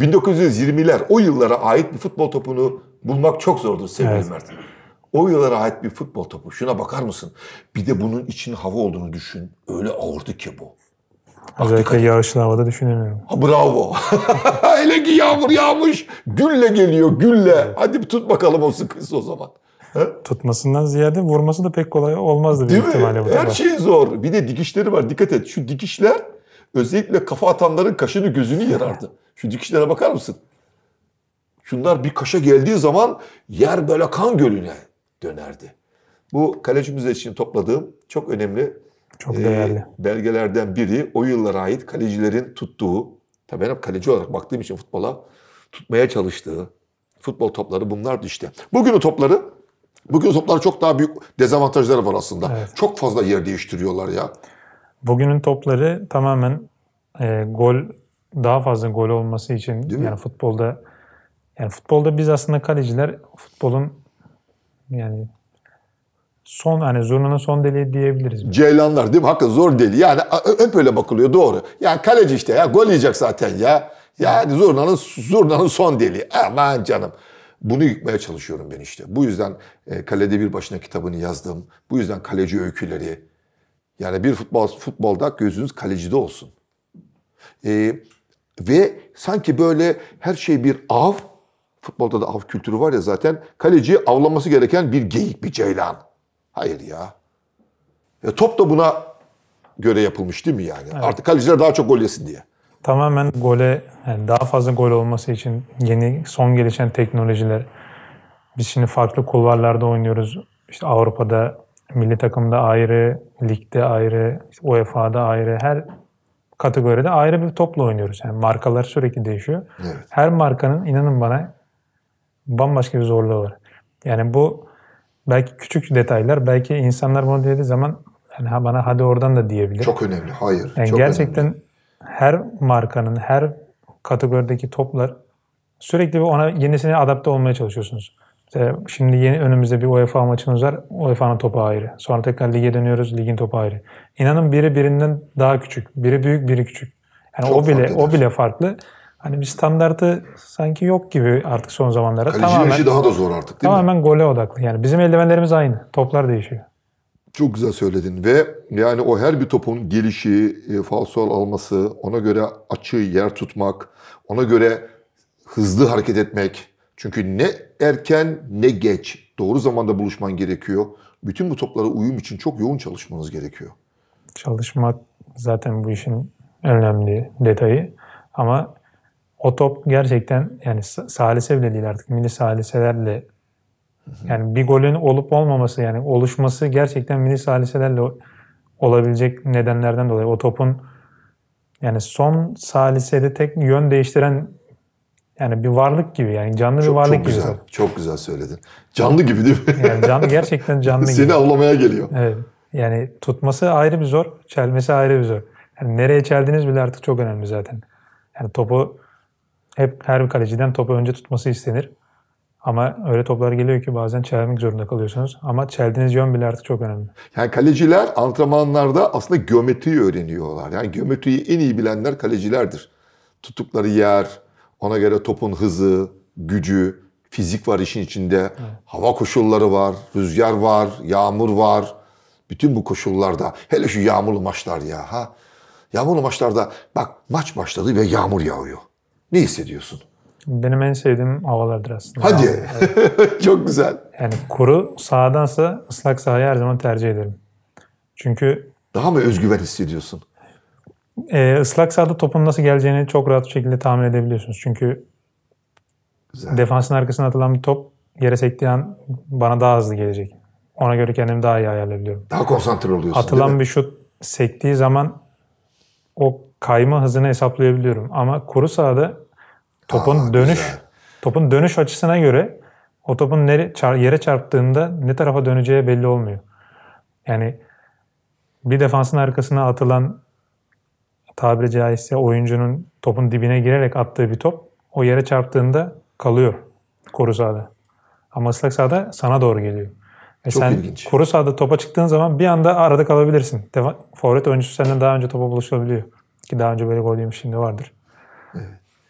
1920'ler o yıllara ait bir futbol topunu bulmak çok zordur sevgili evet. Mert. O yıllara ait bir futbol topu. Şuna bakar mısın? Bir de bunun için hava olduğunu düşün. Öyle ağırdı ki bu. Bak, Özellikle yağışlı havada düşünemiyorum. Ha, bravo. Hele ki yağmur yağmış. Gülle geliyor gülle. Hadi bir tut bakalım o sıkıntı o zaman. Ha? Tutmasından ziyade vurması da pek kolay olmazdı. Değil mi? Bu Her şey zor. Bir de dikişleri var. Dikkat et. Şu dikişler özellikle kafa atanların kaşını gözünü yarardı. Şu dikişlere bakar mısın? Şunlar bir kaşa geldiği zaman yer böyle kan gölüne dönerdi. Bu kalecimiz için topladığım çok önemli çok e, değerli. E, belgelerden biri o yıllara ait kalecilerin tuttuğu, tabii ben hep kaleci olarak baktığım için futbola tutmaya çalıştığı futbol topları bunlardı işte. Bugünün topları, bugün toplar çok daha büyük dezavantajları var aslında. Evet. Çok fazla yer değiştiriyorlar ya. Bugünün topları tamamen e, gol daha fazla gol olması için Değil yani mi? futbolda yani futbolda biz aslında kaleciler futbolun yani son hani zurnanın son deliği diyebiliriz. Ceylanlar değil mi? Hakkı zor deli. Yani hep öyle bakılıyor doğru. Yani kaleci işte ya gol yiyecek zaten ya. Yani zurnanın zurnanın son deliği. Aman canım. Bunu yıkmaya çalışıyorum ben işte. Bu yüzden e, Kalede Bir Başına kitabını yazdım. Bu yüzden kaleci öyküleri, yani bir futbol futbolda gözünüz kalecide olsun. Ee, ve sanki böyle her şey bir av. Futbolda da av kültürü var ya zaten. Kaleci avlaması gereken bir geyik, bir ceylan. Hayır ya. E, top da buna göre yapılmış değil mi yani? Evet. Artık kaleciler daha çok gol yesin diye. Tamamen gole, yani daha fazla gol olması için yeni, son gelişen teknolojiler. Biz şimdi farklı kulvarlarda oynuyoruz. İşte Avrupa'da milli takımda ayrı, ligde ayrı, UEFA'da ayrı her kategoride ayrı bir topla oynuyoruz. Yani markalar sürekli değişiyor. Evet. Her markanın inanın bana bambaşka bir zorluğu var. Yani bu belki küçük detaylar, belki insanlar bunu dediği zaman yani bana hadi oradan da diyebilir. Çok önemli. Hayır. Yani çok gerçekten önemli. her markanın, her kategorideki toplar sürekli ona yenisine adapte olmaya çalışıyorsunuz. İşte şimdi yeni önümüzde bir UEFA maçımız var. UEFA'nın topu ayrı. Sonra tekrar lige dönüyoruz. Ligin topu ayrı. İnanın biri birinden daha küçük. Biri büyük, biri küçük. Yani Çok o bile o bile farklı. Hani bir standartı sanki yok gibi artık son zamanlara. Kaleci işi daha da zor artık değil tamamen mi? Tamamen gole odaklı. Yani bizim eldivenlerimiz aynı. Toplar değişiyor. Çok güzel söyledin ve yani o her bir topun gelişi, e, falsol alması, ona göre açığı yer tutmak, ona göre hızlı hareket etmek, çünkü ne erken ne geç doğru zamanda buluşman gerekiyor. Bütün bu toplara uyum için çok yoğun çalışmanız gerekiyor. Çalışmak zaten bu işin önemli detayı. Ama o top gerçekten yani salise bile değil artık mini saliselerle yani bir golün olup olmaması yani oluşması gerçekten mini saliselerle olabilecek nedenlerden dolayı o topun yani son salisede tek yön değiştiren yani bir varlık gibi yani canlı çok, bir varlık çok gibi. Güzel, çok güzel söyledin. Canlı gibi değil mi? Yani canlı, gerçekten canlı Seni gibi. Seni avlamaya geliyor. Evet. Yani tutması ayrı bir zor, çelmesi ayrı bir zor. Yani nereye çeldiniz bile artık çok önemli zaten. Yani topu hep her bir kaleciden topu önce tutması istenir. Ama öyle toplar geliyor ki bazen çelmek zorunda kalıyorsunuz. Ama çeldiğiniz yön bile artık çok önemli. Yani kaleciler antrenmanlarda aslında geometriyi öğreniyorlar. Yani geometriyi en iyi bilenler kalecilerdir. Tuttukları yer, ona göre topun hızı, gücü, fizik var işin içinde. Evet. Hava koşulları var, rüzgar var, yağmur var. Bütün bu koşullarda hele şu yağmurlu maçlar ya ha. Yağmurlu maçlarda bak maç başladı ve yağmur yağıyor. Ne hissediyorsun? Benim en sevdiğim havalardır aslında. Hadi. Yağmur, evet. Çok güzel. Yani kuru sahadansa ıslak sahayı her zaman tercih ederim. Çünkü daha mı özgüven hissediyorsun? e, ıslak sahada topun nasıl geleceğini çok rahat bir şekilde tahmin edebiliyorsunuz. Çünkü Güzel. defansın arkasına atılan bir top yere sektiği an bana daha hızlı gelecek. Ona göre kendimi daha iyi ayarlayabiliyorum. Daha konsantre oluyorsun Atılan bir şut sektiği zaman o kayma hızını hesaplayabiliyorum. Ama kuru sahada topun Aa, dönüş güzel. topun dönüş açısına göre o topun nere, yere çarptığında ne tarafa döneceği belli olmuyor. Yani bir defansın arkasına atılan tabiri caizse oyuncunun topun dibine girerek attığı bir top o yere çarptığında kalıyor koru sahada. Ama ıslak sahada sana doğru geliyor. Ve Çok sen ilginç. koru sahada topa çıktığın zaman bir anda arada kalabilirsin. Deva- Forvet oyuncusu senden daha önce topa buluşabiliyor. Ki daha önce böyle gol yemiş şimdi vardır.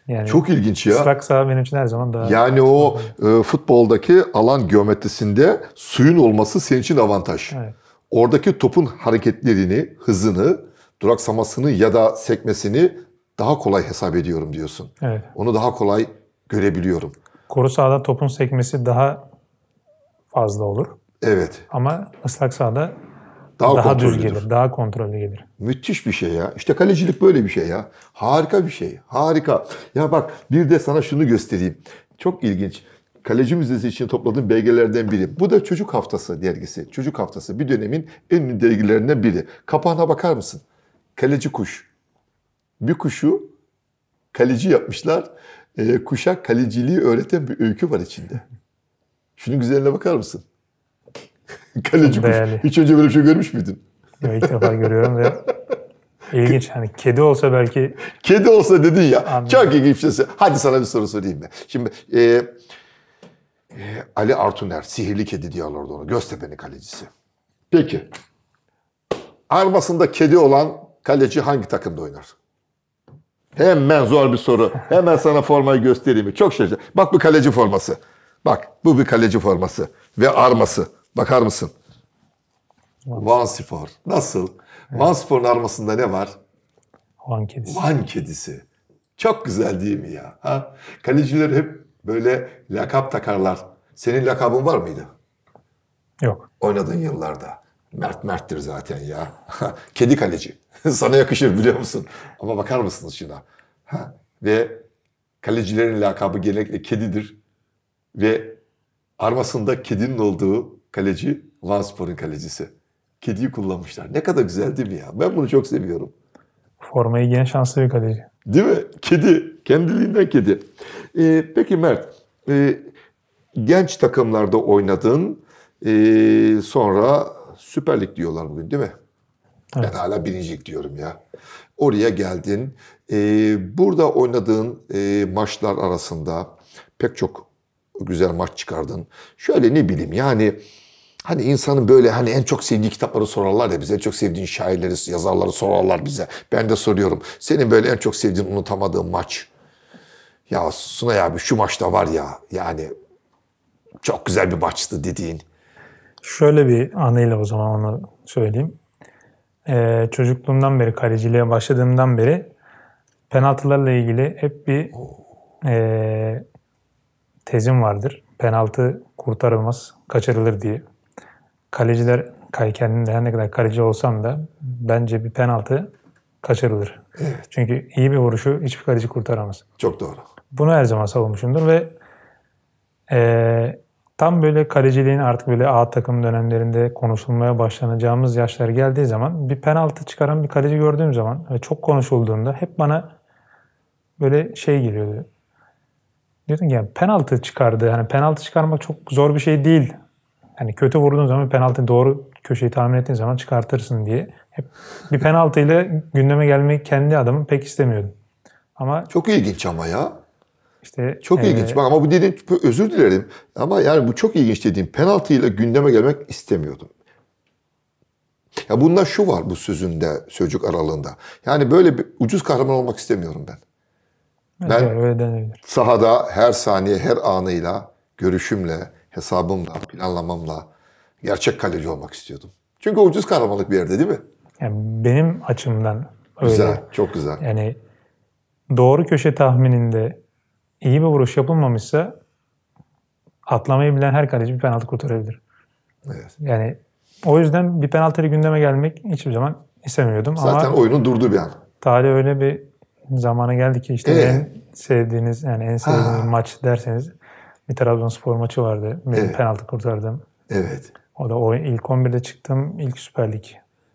Yani Çok ilginç ya. Islak saha benim için her zaman daha... Yani o e, futboldaki alan geometrisinde suyun olması senin için avantaj. Evet. Oradaki topun hareketlerini, hızını duraksamasını ya da sekmesini daha kolay hesap ediyorum diyorsun. Evet. Onu daha kolay görebiliyorum. Kuru sahada topun sekmesi daha fazla olur. Evet. Ama ıslak sahada daha, daha düz gelir, daha kontrollü gelir. Müthiş bir şey ya. İşte kalecilik böyle bir şey ya. Harika bir şey. Harika. Ya bak bir de sana şunu göstereyim. Çok ilginç. Kaleci Müzesi için topladığım belgelerden biri. Bu da Çocuk Haftası dergisi. Çocuk Haftası bir dönemin en ünlü dergilerinden biri. Kapağına bakar mısın? kaleci kuş. Bir kuşu kaleci yapmışlar. E, kuşa kaleciliği öğreten bir öykü var içinde. Şunun güzeline bakar mısın? kaleci kuş. Hiç önce böyle bir şey görmüş müydün? Evet, ilk defa görüyorum ve İlginç. Hani kedi olsa belki... Kedi olsa dedin ya. Anladım. Çok ilginç bir şey. Hadi sana bir soru sorayım ben. Şimdi e, e, Ali Artuner, sihirli kedi diyorlardı onu. Göztepe'nin kalecisi. Peki. Armasında kedi olan kaleci hangi takımda oynar? Hemen zor bir soru. Hemen sana formayı göstereyim. Çok şaşırtıcı. Şey- Bak bu kaleci forması. Bak bu bir kaleci forması ve arması. Bakar mısın? Van Spor. Nasıl? Evet. armasında ne var? Van kedisi. Van kedisi. Çok güzel değil mi ya? Ha? Kaleciler hep böyle lakap takarlar. Senin lakabın var mıydı? Yok. Oynadığın yıllarda. Mert Mert'tir zaten ya. Kedi kaleci. Sana yakışır biliyor musun? Ama bakar mısınız şuna? Ha. Ve kalecilerin lakabı genellikle kedidir. Ve armasında kedinin olduğu kaleci Vanspor'un kalecisi. Kediyi kullanmışlar. Ne kadar güzel değil mi ya? Ben bunu çok seviyorum. Formayı giyen şanslı bir kaleci. Değil mi? Kedi. Kendiliğinden kedi. Ee, peki Mert, e, genç takımlarda oynadın. E, sonra Süper Lig diyorlar bugün değil mi? Evet. Ben hala birincilik diyorum ya. Oraya geldin. Ee, burada oynadığın e, maçlar arasında pek çok güzel maç çıkardın. Şöyle ne bileyim yani hani insanın böyle hani en çok sevdiği kitapları sorarlar ya bize. En çok sevdiğin şairleri, yazarları sorarlar bize. Ben de soruyorum. Senin böyle en çok sevdiğin, unutamadığın maç. Ya Sunay abi şu maçta var ya yani çok güzel bir maçtı dediğin. Şöyle bir anıyla o zaman onu söyleyeyim e, çocukluğumdan beri, kaleciliğe başladığımdan beri penaltılarla ilgili hep bir e, tezim vardır. Penaltı kurtarılmaz, kaçırılır diye. Kaleciler, kendim de her ne kadar kaleci olsam da bence bir penaltı kaçırılır. Evet. Çünkü iyi bir vuruşu hiçbir kaleci kurtaramaz. Çok doğru. Bunu her zaman savunmuşumdur ve e, Tam böyle kaleciliğin artık böyle A takım dönemlerinde konuşulmaya başlanacağımız yaşlar geldiği zaman bir penaltı çıkaran bir kaleci gördüğüm zaman hani çok konuşulduğunda hep bana böyle şey geliyordu. Diyordum ki yani penaltı çıkardı. Hani penaltı çıkarmak çok zor bir şey değil. Hani kötü vurduğun zaman penaltı doğru köşeyi tahmin ettiğin zaman çıkartırsın diye. Hep bir penaltıyla gündeme gelmeyi kendi adamım pek istemiyordum. Ama çok ilginç ama ya. İşte, çok e... ilginç. Ama bu dediğin özür dilerim. Ama yani bu çok ilginç dediğim penaltıyla gündeme gelmek istemiyordum. Ya bunda şu var bu sözünde sözcük aralığında. Yani böyle bir ucuz kahraman olmak istemiyorum ben. Ben öyle denebilir. sahada her saniye, her anıyla, görüşümle, hesabımla, planlamamla gerçek kaleci olmak istiyordum. Çünkü ucuz kahramanlık bir yerde değil mi? Yani benim açımdan öyle. Güzel, çok güzel. Yani doğru köşe tahmininde iyi bir vuruş yapılmamışsa atlamayı bilen her kaleci bir penaltı kurtarabilir. Evet. Yani o yüzden bir penaltıyla gündeme gelmek hiçbir zaman istemiyordum. Zaten Ama oyunun durdu bir an. Tarih öyle bir zamana geldi ki işte ee? en sevdiğiniz yani en sevdiğiniz ha. maç derseniz bir Trabzonspor maçı vardı. Bir evet. penaltı kurtardım. Evet. O da o ilk 11'de çıktım. ilk Süper Lig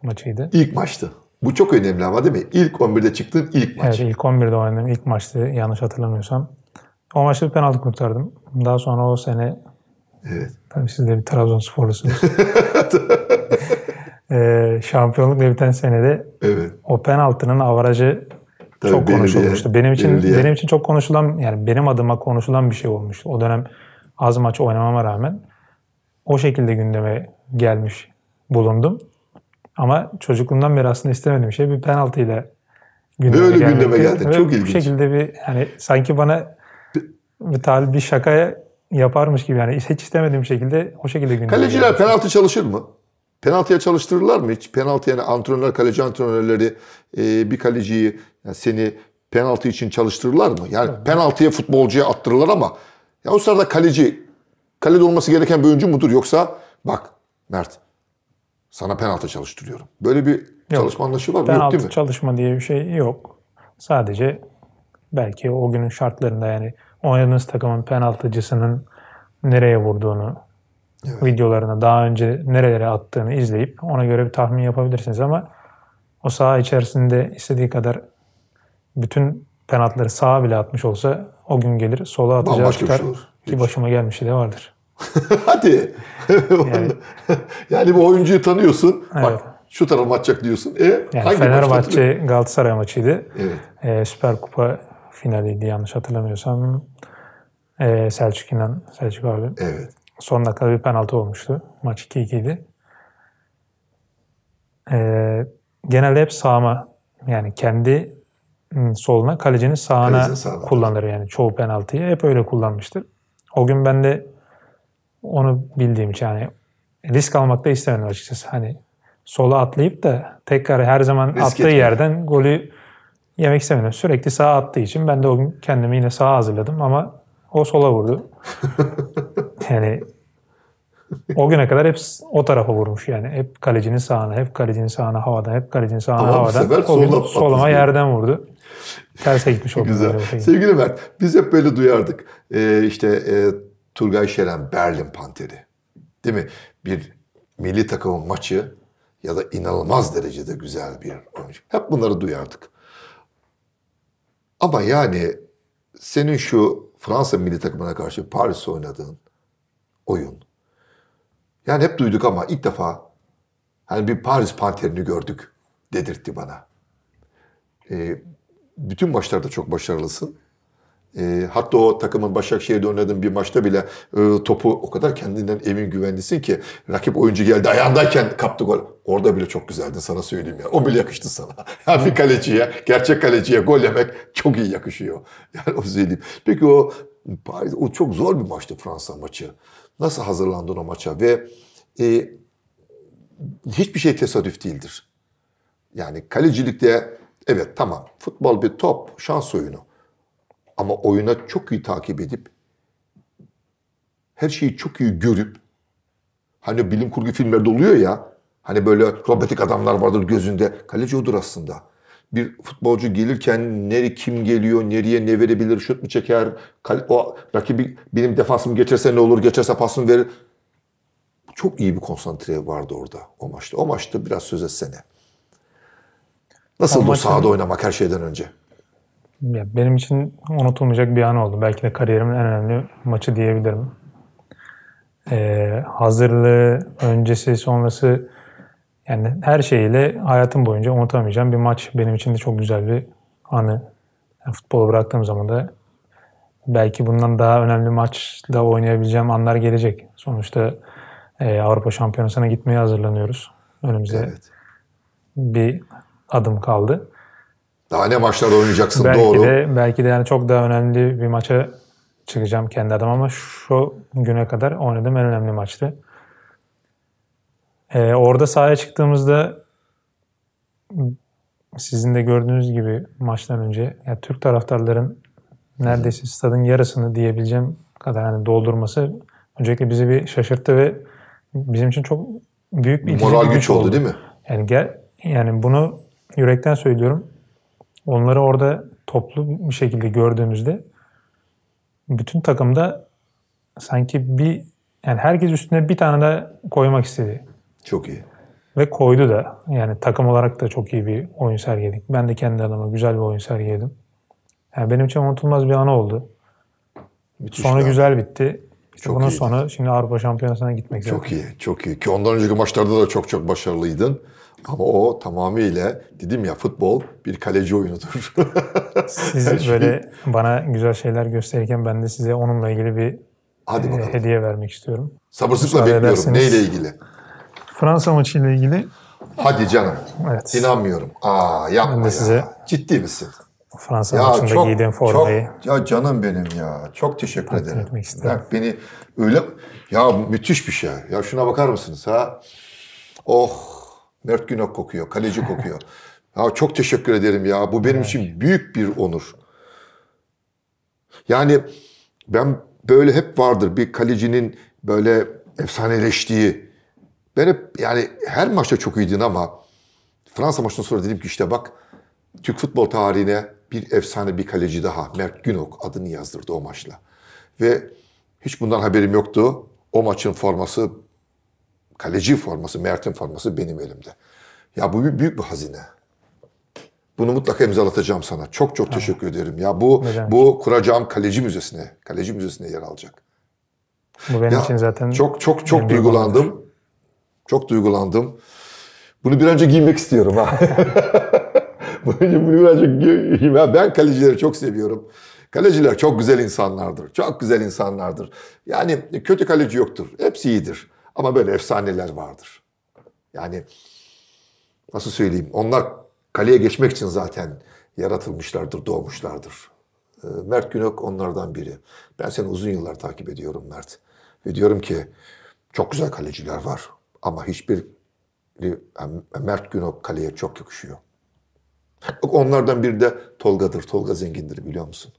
maçıydı. İlk maçtı. Bu çok önemli ama değil mi? İlk 11'de çıktığın ilk maç. Evet ilk 11'de oynadım. ilk maçtı yanlış hatırlamıyorsam. O maçta bir penaltı kurtardım. Daha sonra o sene Evet. Tabii siz de bir Trabzonsporlusunuz. ee, şampiyonlukla biten senede evet. o penaltının avarajı Tabii çok konuşulmuştu. Benim için belirleyen. benim için çok konuşulan yani benim adıma konuşulan bir şey olmuştu. O dönem az maç oynamama rağmen o şekilde gündeme gelmiş bulundum. Ama çocukluğumdan beri aslında istemediğim şey bir penaltıyla gündeme Böyle gündeme geldi. Çok ilginç. Bu şekilde bir hani sanki bana Talip bir şakaya yaparmış gibi yani hiç istemediğim şekilde o şekilde gündeme Kaleciler gelmiş. penaltı çalışır mı? Penaltıya çalıştırırlar mı hiç? Penaltı yani antrenörler, kaleci antrenörleri e, bir kaleciyi yani seni penaltı için çalıştırırlar mı? Yani evet. penaltıya futbolcuya attırırlar ama ya o sırada kaleci kalede olması gereken bir oyuncu mudur yoksa bak Mert sana penaltı çalıştırıyorum. Böyle bir yok. çalışma anlayışı var mı? Penaltı yok değil mi? çalışma diye bir şey yok. Sadece belki o günün şartlarında yani oynadığınız takımın penaltıcısının nereye vurduğunu, evet. videolarını daha önce nerelere attığını izleyip ona göre bir tahmin yapabilirsiniz ama o saha içerisinde istediği kadar bütün penaltıları sağa bile atmış olsa o gün gelir sola atacağı Bambaşka tutar şey ki başıma gelmişti de vardır. Hadi. yani, yani bu oyuncuyu tanıyorsun. Evet. Bak şu tarafa atacak diyorsun. E, yani hangi Fenerbahçe Galatasaray maçıydı. Evet. E, Süper Kupa finaliydi yanlış hatırlamıyorsam. Ee, Selçuk İnan, Selçuk abi. Evet. Son dakikada bir penaltı olmuştu. Maç 2-2 idi. Ee, genelde hep sağma yani kendi ıı, soluna kalecinin sağına Kaleci kullanır yani çoğu penaltıyı hep öyle kullanmıştır. O gün ben de onu bildiğim için yani risk almak da istemedim açıkçası. Hani sola atlayıp da tekrar her zaman risk attığı etmiyor. yerden golü yemek istemiyorum. Sürekli sağa attığı için ben de o gün kendimi yine sağa hazırladım ama o sola vurdu. yani o güne kadar hep o tarafa vurmuş yani. Hep kalecinin sağına, hep kalecinin sağına havada hep kalecinin sağına Ama havadan. o gün soluma yerden vurdu. Terse gitmiş oldu. Güzel. Şey. Sevgili Mert, biz hep böyle duyardık. Ee, işte e, Turgay Şeren, Berlin Panteri. Değil mi? Bir milli takımın maçı ya da inanılmaz derecede güzel bir oyuncu. Hep bunları duyardık. Ama yani senin şu Fransa milli takımına karşı Paris oynadığın oyun. Yani hep duyduk ama ilk defa hani bir Paris Panteri'ni gördük dedirtti bana. Ee, bütün maçlarda çok başarılısın. E, hatta o takımın Başakşehir'de oynadığın bir maçta bile e, topu o kadar kendinden emin güvenlisin ki rakip oyuncu geldi ayağındayken kaptı gol. Orada bile çok güzeldin sana söyleyeyim ya. O bile yakıştı sana. Yani bir kaleciye, gerçek kaleciye gol yemek çok iyi yakışıyor. Yani o söyleyeyim. Peki o Paris, o çok zor bir maçtı Fransa maçı. Nasıl hazırlandın o maça ve e, hiçbir şey tesadüf değildir. Yani kalecilikte evet tamam futbol bir top, şans oyunu. Ama oyuna çok iyi takip edip her şeyi çok iyi görüp hani bilim kurgu filmlerde oluyor ya Hani böyle robotik adamlar vardır gözünde. Kaleci odur aslında. Bir futbolcu gelirken nereye kim geliyor, nereye ne verebilir, şut mu çeker, o rakibi benim defansım geçerse ne olur, geçerse pasım verir. Çok iyi bir konsantre vardı orada o maçta. O maçta biraz söz etsene. Nasıl bu sahada oynamak her şeyden önce? Ya benim için unutulmayacak bir an oldu. Belki de kariyerimin en önemli maçı diyebilirim. Ee, hazırlığı, öncesi, sonrası yani her şeyiyle hayatım boyunca unutamayacağım bir maç. Benim için de çok güzel bir anı. Yani futbolu bıraktığım zaman da belki bundan daha önemli maçla oynayabileceğim anlar gelecek. Sonuçta e, Avrupa Şampiyonası'na gitmeye hazırlanıyoruz. önümüze evet. bir adım kaldı. Daha ne maçlar oynayacaksın belki doğru. De, belki de yani çok daha önemli bir maça çıkacağım kendi adıma ama şu güne kadar oynadığım en önemli maçtı. Ee, orada sahaya çıktığımızda sizin de gördüğünüz gibi maçtan önce yani Türk taraftarların neredeyse stadın yarısını diyebileceğim kadar hani doldurması öncelikle bizi bir şaşırttı ve bizim için çok büyük bir moral güç oldu, oldu değil mi? Yani gel yani bunu yürekten söylüyorum. Onları orada toplu bir şekilde gördüğümüzde bütün takımda sanki bir yani herkes üstüne bir tane de koymak istedi. Çok iyi. Ve koydu da. Yani takım olarak da çok iyi bir oyun sergiledik. Ben de kendi adıma güzel bir oyun sergiledim. Yani benim için unutulmaz bir an oldu. Müthiş Sonra güzel bitti. İşte çok bunun iyiydi. sonra şimdi Avrupa Şampiyonası'na gitmek Çok zaten. iyi, çok iyi. Ki ondan önceki maçlarda da çok çok başarılıydın. Ama o tamamıyla dedim ya futbol bir kaleci oyunudur. Siz böyle bana güzel şeyler gösterirken ben de size onunla ilgili bir Hadi e, bakalım. hediye vermek istiyorum. Sabırsızla Müsaade bekliyorum. Neyle ilgili? Fransa maçıyla ilgili. Hadi canım. Evet. İnanmıyorum. Aa yapma ben de size ya. Ciddi misin? Fransa ya maçında çok, giydiğim formayı. Çok, ya canım benim ya. Çok teşekkür Takdim ederim. Ya beni öyle ya müthiş bir şey. Ya şuna bakar mısınız ha? Oh Mert Günok kokuyor. Kaleci kokuyor. ya çok teşekkür ederim ya. Bu benim evet. için büyük bir onur. Yani ben böyle hep vardır bir kalecinin böyle efsaneleştiği ben hep yani her maçta çok iyiydin ama Fransa maçından sonra dedim ki işte bak Türk futbol tarihine bir efsane bir kaleci daha Mert Günok adını yazdırdı o maçla. Ve hiç bundan haberim yoktu. O maçın forması kaleci forması, Mert'in forması benim elimde. Ya bu bir büyük bir hazine. Bunu mutlaka imzalatacağım sana. Çok çok teşekkür ederim. Ya bu Neden? bu kuracağım kaleci müzesine, kaleci müzesine yer alacak. Bu benim ya, için zaten çok çok çok duygulandım. Çok duygulandım. Bunu bir önce giymek istiyorum ha. Bunu bir önce giymek. Ben kalecileri çok seviyorum. Kaleciler çok güzel insanlardır. Çok güzel insanlardır. Yani kötü kaleci yoktur. Hepsi iyidir. Ama böyle efsaneler vardır. Yani nasıl söyleyeyim? Onlar kaleye geçmek için zaten yaratılmışlardır, doğmuşlardır. Ee, Mert Günok onlardan biri. Ben seni uzun yıllar takip ediyorum Mert. Ve diyorum ki çok güzel kaleciler var. Ama hiçbir Mert Günok kaleye çok yakışıyor. Onlardan biri de Tolga'dır. Tolga zengindir biliyor musun?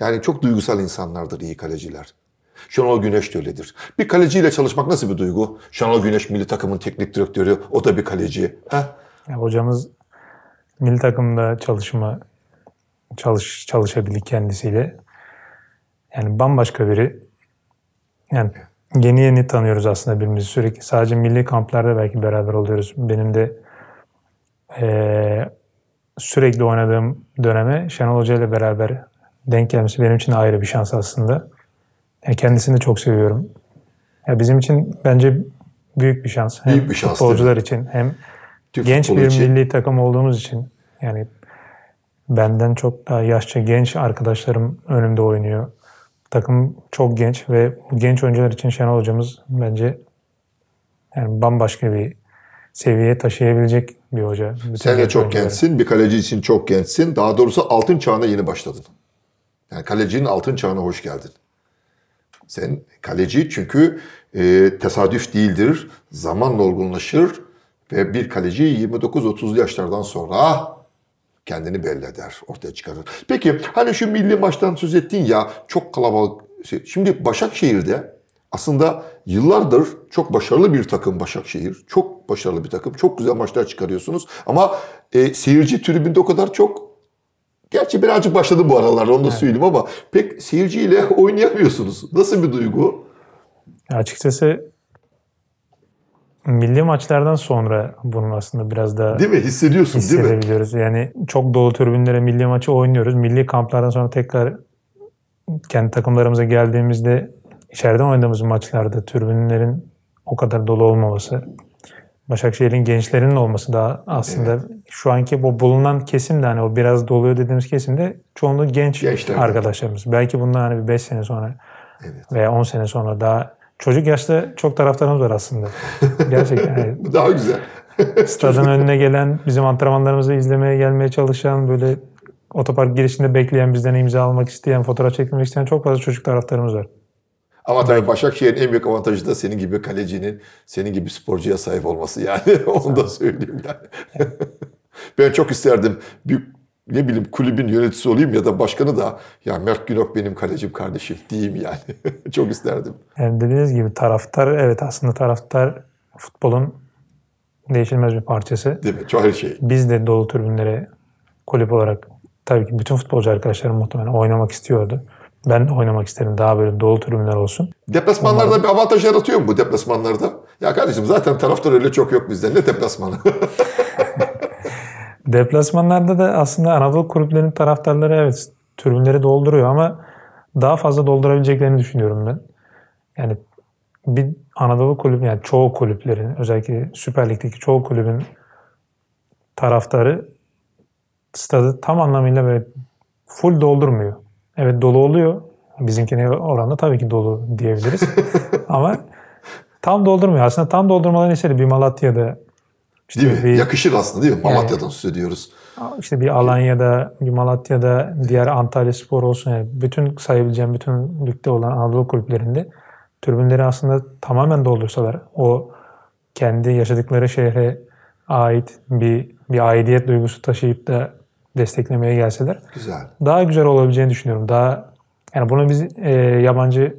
Yani çok duygusal insanlardır iyi kaleciler. Şenol Güneş de öyledir. Bir kaleciyle çalışmak nasıl bir duygu? Şenol Güneş milli takımın teknik direktörü. O da bir kaleci. Ha? Ya hocamız milli takımda çalışma çalış çalışabildi kendisiyle. Yani bambaşka biri. Yani yeni yeni tanıyoruz aslında birbirimizi sürekli. Sadece milli kamplarda belki beraber oluyoruz. Benim de e, sürekli oynadığım döneme Şenol Hoca ile beraber denk gelmesi benim için ayrı bir şans aslında. E, kendisini de çok seviyorum. Ya bizim için bence büyük bir şans. Hem büyük bir şans. Futbolcular için hem Türk genç bir için. milli takım olduğumuz için yani benden çok daha yaşça genç arkadaşlarım önümde oynuyor. Takım çok genç ve genç oyuncular için Şenol hocamız bence yani bambaşka bir seviyeye taşıyabilecek bir hoca. Bütün Sen de çok oyuncuları. gençsin, bir kaleci için çok gençsin. Daha doğrusu altın çağına yeni başladın. Yani kalecinin altın çağına hoş geldin. Sen kaleci çünkü e, tesadüf değildir. Zamanla olgunlaşır ve bir kaleci 29-30 yaşlardan sonra kendini belli eder, ortaya çıkarır. Peki hani şu milli maçtan söz ettin ya çok kalabalık. Şey. Şimdi Başakşehir'de aslında yıllardır çok başarılı bir takım Başakşehir. Çok başarılı bir takım. Çok güzel maçlar çıkarıyorsunuz. Ama e, seyirci tribünde o kadar çok Gerçi birazcık başladı bu aralar onu da söyleyeyim ama pek seyirciyle oynayamıyorsunuz. Nasıl bir duygu? Ya açıkçası milli maçlardan sonra bunun aslında biraz daha değil mi hissediyorsun değil mi? Hissedebiliyoruz. Yani çok dolu tribünlere milli maçı oynuyoruz. Milli kamplardan sonra tekrar kendi takımlarımıza geldiğimizde içeriden oynadığımız maçlarda tribünlerin o kadar dolu olmaması, Başakşehir'in gençlerinin olması daha aslında evet. şu anki bu bulunan kesim de hani o biraz doluyor dediğimiz kesimde çoğunluğu genç Gençler, arkadaşlarımız. Evet. Belki bundan hani 5 sene sonra evet. veya 10 sene sonra daha Çocuk yaşta çok taraftarımız var aslında. Gerçekten. Yani daha güzel. stadın önüne gelen, bizim antrenmanlarımızı izlemeye gelmeye çalışan, böyle otopark girişinde bekleyen, bizden imza almak isteyen, fotoğraf çekmek isteyen çok fazla çocuk taraftarımız var. Ama tabii Başakşehir'in en büyük avantajı da senin gibi kalecinin, senin gibi sporcuya sahip olması yani. Onu da söyleyeyim yani. ben çok isterdim. Büyük ne bileyim kulübün yöneticisi olayım ya da başkanı da ya Mert Günok benim kalecim kardeşim diyeyim yani. Çok isterdim. Yani dediğiniz gibi taraftar evet aslında taraftar futbolun değişilmez bir parçası. Değil mi? Çok her şey. Biz de dolu tribünlere kulüp olarak tabii ki bütün futbolcu arkadaşlarım muhtemelen oynamak istiyordu. Ben de oynamak isterim. Daha böyle dolu tribünler olsun. Deplasmanlarda Onlar... bir avantaj yaratıyor mu bu deplasmanlarda? Ya kardeşim zaten taraftar öyle çok yok bizden. Ne deplasmanı? Deplasmanlarda da aslında Anadolu kulüplerinin taraftarları evet tribünleri dolduruyor ama daha fazla doldurabileceklerini düşünüyorum ben. Yani bir Anadolu kulüp yani çoğu kulüplerin özellikle Süper Lig'deki çoğu kulübün taraftarı stadı tam anlamıyla böyle full doldurmuyor. Evet dolu oluyor. Bizimkine oranla tabii ki dolu diyebiliriz. ama tam doldurmuyor. Aslında tam doldurmalarını istedi. Bir Malatya'da işte değil mi? Bir, Yakışır aslında değil mi? Malatya'dan söz ediyoruz. İşte bir Alanya'da, bir Malatya'da, diğer Antalya Spor olsun. Yani bütün sayabileceğim bütün ligde olan Anadolu kulüplerinde türbünleri aslında tamamen doldursalar o kendi yaşadıkları şehre ait bir bir aidiyet duygusu taşıyıp da desteklemeye gelseler güzel. daha güzel olabileceğini düşünüyorum. Daha yani bunu biz e, yabancı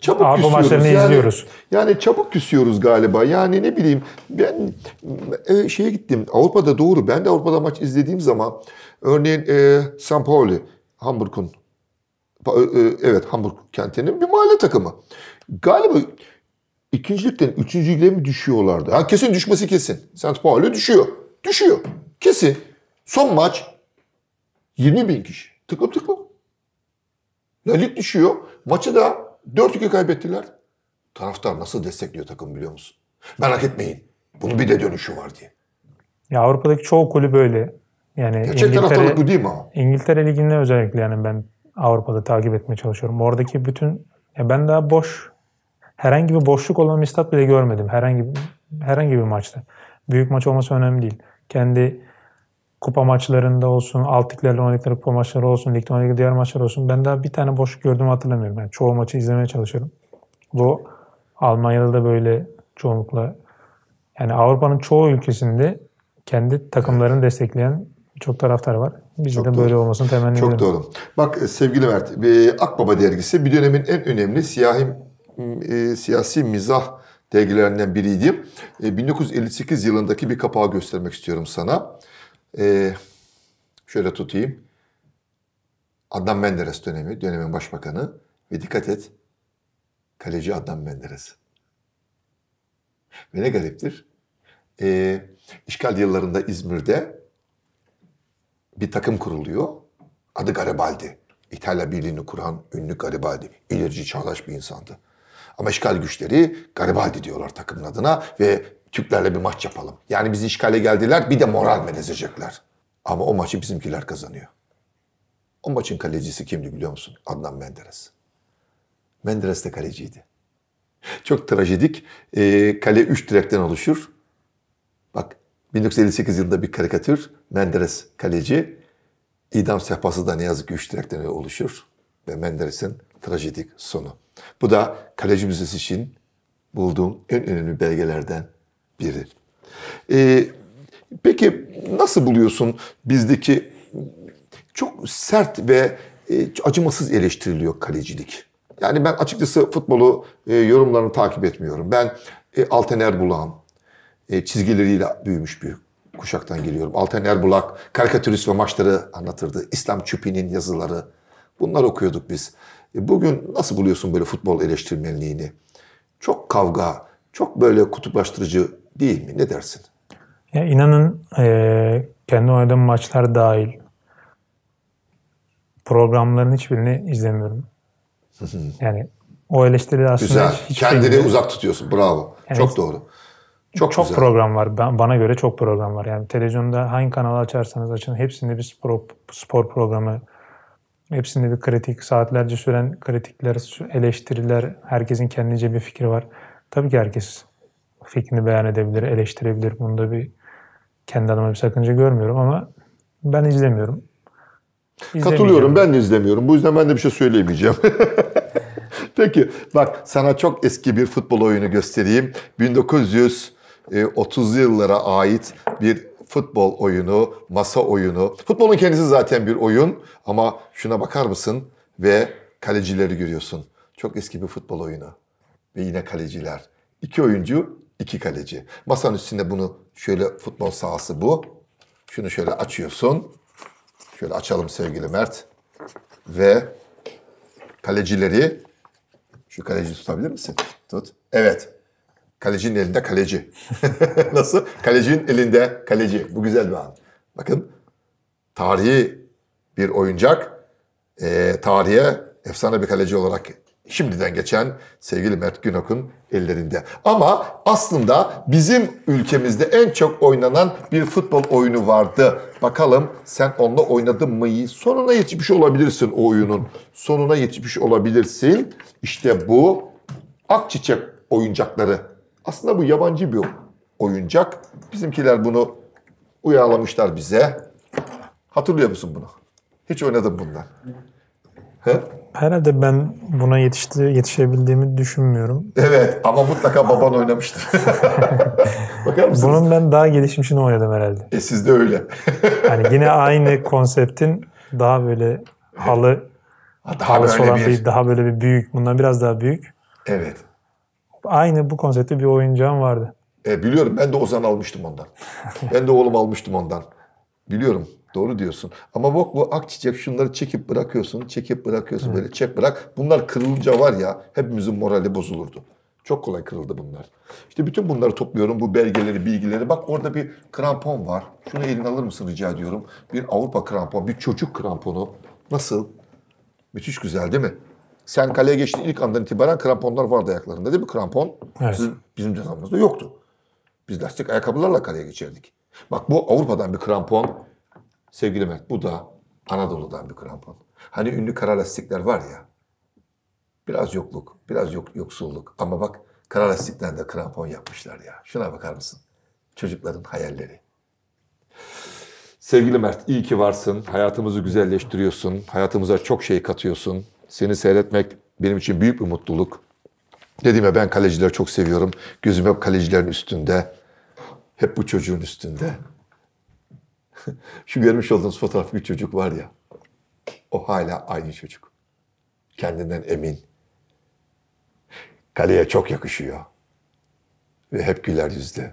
Çabuk Avrupa küsüyoruz. maçlarını yani, izliyoruz. Yani çabuk küsüyoruz galiba. Yani ne bileyim ben e, şeye gittim. Avrupa'da doğru. Ben de Avrupa'da maç izlediğim zaman örneğin e, San Pauli, Hamburg'un e, e, evet Hamburg kentinin bir mahalle takımı. Galiba ikincilikten üçüncülüğe mi düşüyorlardı? Ha, kesin düşmesi kesin. St. Pauli düşüyor. Düşüyor. Kesin. Son maç 20 bin kişi. Tıklım tıklım. La lig düşüyor. Maçı da 4-2 kaybettiler. Taraftar nasıl destekliyor takım biliyor musun? Merak etmeyin. Bunun bir de dönüşü var diye. Ya Avrupa'daki çoğu kulüp böyle. Yani Gerçek İngiltere, bu değil mi ama? İngiltere Ligi'nde özellikle yani ben Avrupa'da takip etmeye çalışıyorum. Oradaki bütün ya ben daha boş herhangi bir boşluk olan bir stat bile görmedim. Herhangi herhangi bir maçta. Büyük maç olması önemli değil. Kendi kupa maçlarında olsun, alt liglerle oynadıkları kupa maçları olsun, ligde oynadıkları diğer maçlar olsun. Ben daha bir tane boşluk gördüğümü hatırlamıyorum. Yani çoğu maçı izlemeye çalışıyorum. Bu Almanya'da da böyle çoğunlukla yani Avrupa'nın çoğu ülkesinde kendi takımlarını evet. destekleyen çok taraftar var. Bizde de doğru. böyle olmasını temenni ediyorum. Çok doğru. Bak e, sevgili Mert, e, Akbaba dergisi bir dönemin en önemli siyahi, e, siyasi mizah dergilerinden biriydi. 1958 yılındaki bir kapağı göstermek istiyorum sana. Ee, şöyle tutayım. Adnan Menderes dönemi, dönemin başbakanı ve dikkat et kaleci Adnan Menderes. Ve ne gariptir. Ee, işgal yıllarında İzmir'de bir takım kuruluyor. Adı Garibaldi. İtalya Birliği'ni kuran ünlü Garibaldi. İlerici çağdaş bir insandı. Ama işgal güçleri Garibaldi diyorlar takımın adına ve Türklerle bir maç yapalım. Yani bizi işgale geldiler bir de moral menezecekler. Ama o maçı bizimkiler kazanıyor. O maçın kalecisi kimdi biliyor musun? Adnan Menderes. Menderes de kaleciydi. Çok trajedik. E, kale üç direkten oluşur. Bak 1958 yılında bir karikatür. Menderes kaleci. İdam sehpası da ne yazık ki üç direkten oluşur. Ve Menderes'in trajedik sonu. Bu da kaleci müzesi için bulduğum en önemli belgelerden biri. Ee, peki nasıl buluyorsun bizdeki çok sert ve e, acımasız eleştiriliyor kalecilik? Yani ben açıkçası futbolu e, yorumlarını takip etmiyorum. Ben e, Alten Erbulak'ın e, çizgileriyle büyümüş bir kuşaktan geliyorum. Alten Erbulak karikatürist ve maçları anlatırdı. İslam Çüpi'nin yazıları. Bunlar okuyorduk biz. E, bugün nasıl buluyorsun böyle futbol eleştirmenliğini? Çok kavga, çok böyle kutuplaştırıcı değil mi? Ne dersin? Ya inanın e, kendi oynadığım maçlar dahil programların hiçbirini izlemiyorum. yani o eleştiri aslında güzel. hiç Kendini şey uzak tutuyorsun. Bravo. Yani çok doğru. Çok, çok güzel. program var. Ben, bana göre çok program var. Yani televizyonda hangi kanalı açarsanız açın hepsinde bir spor, spor programı, hepsinde bir kritik, saatlerce süren kritikler, eleştiriler, herkesin kendince bir fikri var. Tabii ki herkes fikrini beyan edebilir, eleştirebilir. Bunda bir kendi adıma bir sakınca görmüyorum ama ben izlemiyorum. Katılıyorum. Ben de izlemiyorum. Bu yüzden ben de bir şey söyleyemeyeceğim. Peki bak sana çok eski bir futbol oyunu göstereyim. 1930'lu yıllara ait bir futbol oyunu, masa oyunu. Futbolun kendisi zaten bir oyun ama şuna bakar mısın ve kalecileri görüyorsun. Çok eski bir futbol oyunu. Ve yine kaleciler. İki oyuncu iki kaleci. Masanın üstünde bunu şöyle futbol sahası bu. Şunu şöyle açıyorsun. Şöyle açalım sevgili Mert. Ve kalecileri şu kaleci tutabilir misin? Tut. Evet. Kalecinin elinde kaleci. Nasıl? Kalecinin elinde kaleci. Bu güzel bir an. Bakın tarihi bir oyuncak. E, tarihe efsane bir kaleci olarak şimdiden geçen sevgili Mert Günok'un ellerinde. Ama aslında bizim ülkemizde en çok oynanan bir futbol oyunu vardı. Bakalım sen onunla oynadın mı? Sonuna yetişmiş olabilirsin o oyunun. Sonuna yetişmiş olabilirsin. İşte bu akçiçek oyuncakları. Aslında bu yabancı bir oyuncak. Bizimkiler bunu uyarlamışlar bize. Hatırlıyor musun bunu? Hiç oynadım bundan. He? Herhalde ben buna yetişti, yetişebildiğimi düşünmüyorum. Evet ama mutlaka baban oynamıştır. Bakar mısınız? Bunun ben daha gelişmişini oynadım herhalde. E siz de öyle. yani yine aynı konseptin daha böyle halı daha halısı böyle olan bir... bir... daha böyle bir büyük, bundan biraz daha büyük. Evet. Aynı bu konseptte bir oyuncağım vardı. E, biliyorum ben de Ozan almıştım ondan. ben de oğlum almıştım ondan. Biliyorum. Doğru diyorsun. Ama bak bu akçiçek şunları çekip bırakıyorsun, çekip bırakıyorsun evet. böyle çek bırak. Bunlar kırılınca var ya hepimizin morali bozulurdu. Çok kolay kırıldı bunlar. İşte bütün bunları topluyorum bu belgeleri, bilgileri. Bak orada bir krampon var. Şunu eline alır mısın rica ediyorum. Bir Avrupa kramponu, bir çocuk kramponu. Nasıl? Müthiş güzel değil mi? Sen kaleye geçtiğin ilk andan itibaren kramponlar vardı ayaklarında değil mi? Krampon evet. sizin, bizim zamanımızda yoktu. Biz lastik ayakkabılarla kaleye geçerdik. Bak bu Avrupa'dan bir krampon. Sevgili Mert bu da Anadolu'dan bir krampon. Hani ünlü kara lastikler var ya. Biraz yokluk, biraz yok, yoksulluk. Ama bak kara lastikten de krampon yapmışlar ya. Şuna bakar mısın? Çocukların hayalleri. Sevgili Mert iyi ki varsın. Hayatımızı güzelleştiriyorsun. Hayatımıza çok şey katıyorsun. Seni seyretmek benim için büyük bir mutluluk. Dediğim ya ben kalecileri çok seviyorum. Gözüm hep kalecilerin üstünde. Hep bu çocuğun üstünde. Şu görmüş olduğunuz fotoğraf bir çocuk var ya. O hala aynı çocuk. Kendinden emin. Kaleye çok yakışıyor. Ve hep güler yüzlü.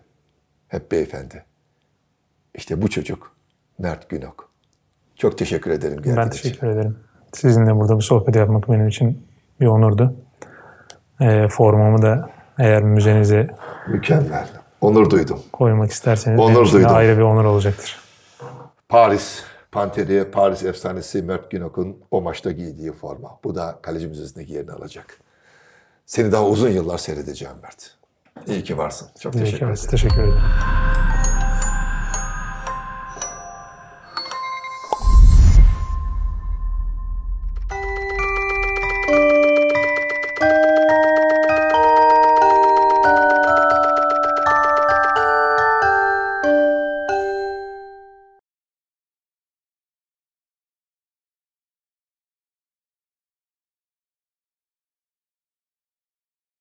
Hep beyefendi. İşte bu çocuk Mert Günok. Çok teşekkür ederim geldiğiniz Ben teşekkür ederim. Sizinle burada bu sohbeti yapmak benim için bir onurdu. E, formumu da eğer müzenize mükemmel onur duydum. Koymak isterseniz onur duydum. ayrı bir onur olacaktır. Paris Panteri, Paris efsanesi Mert Günok'un o maçta giydiği forma. Bu da kaleci müzesindeki yerini alacak. Seni daha uzun yıllar seyredeceğim Mert. İyi ki varsın. Çok İyi teşekkür ederim. Teşekkür ederim.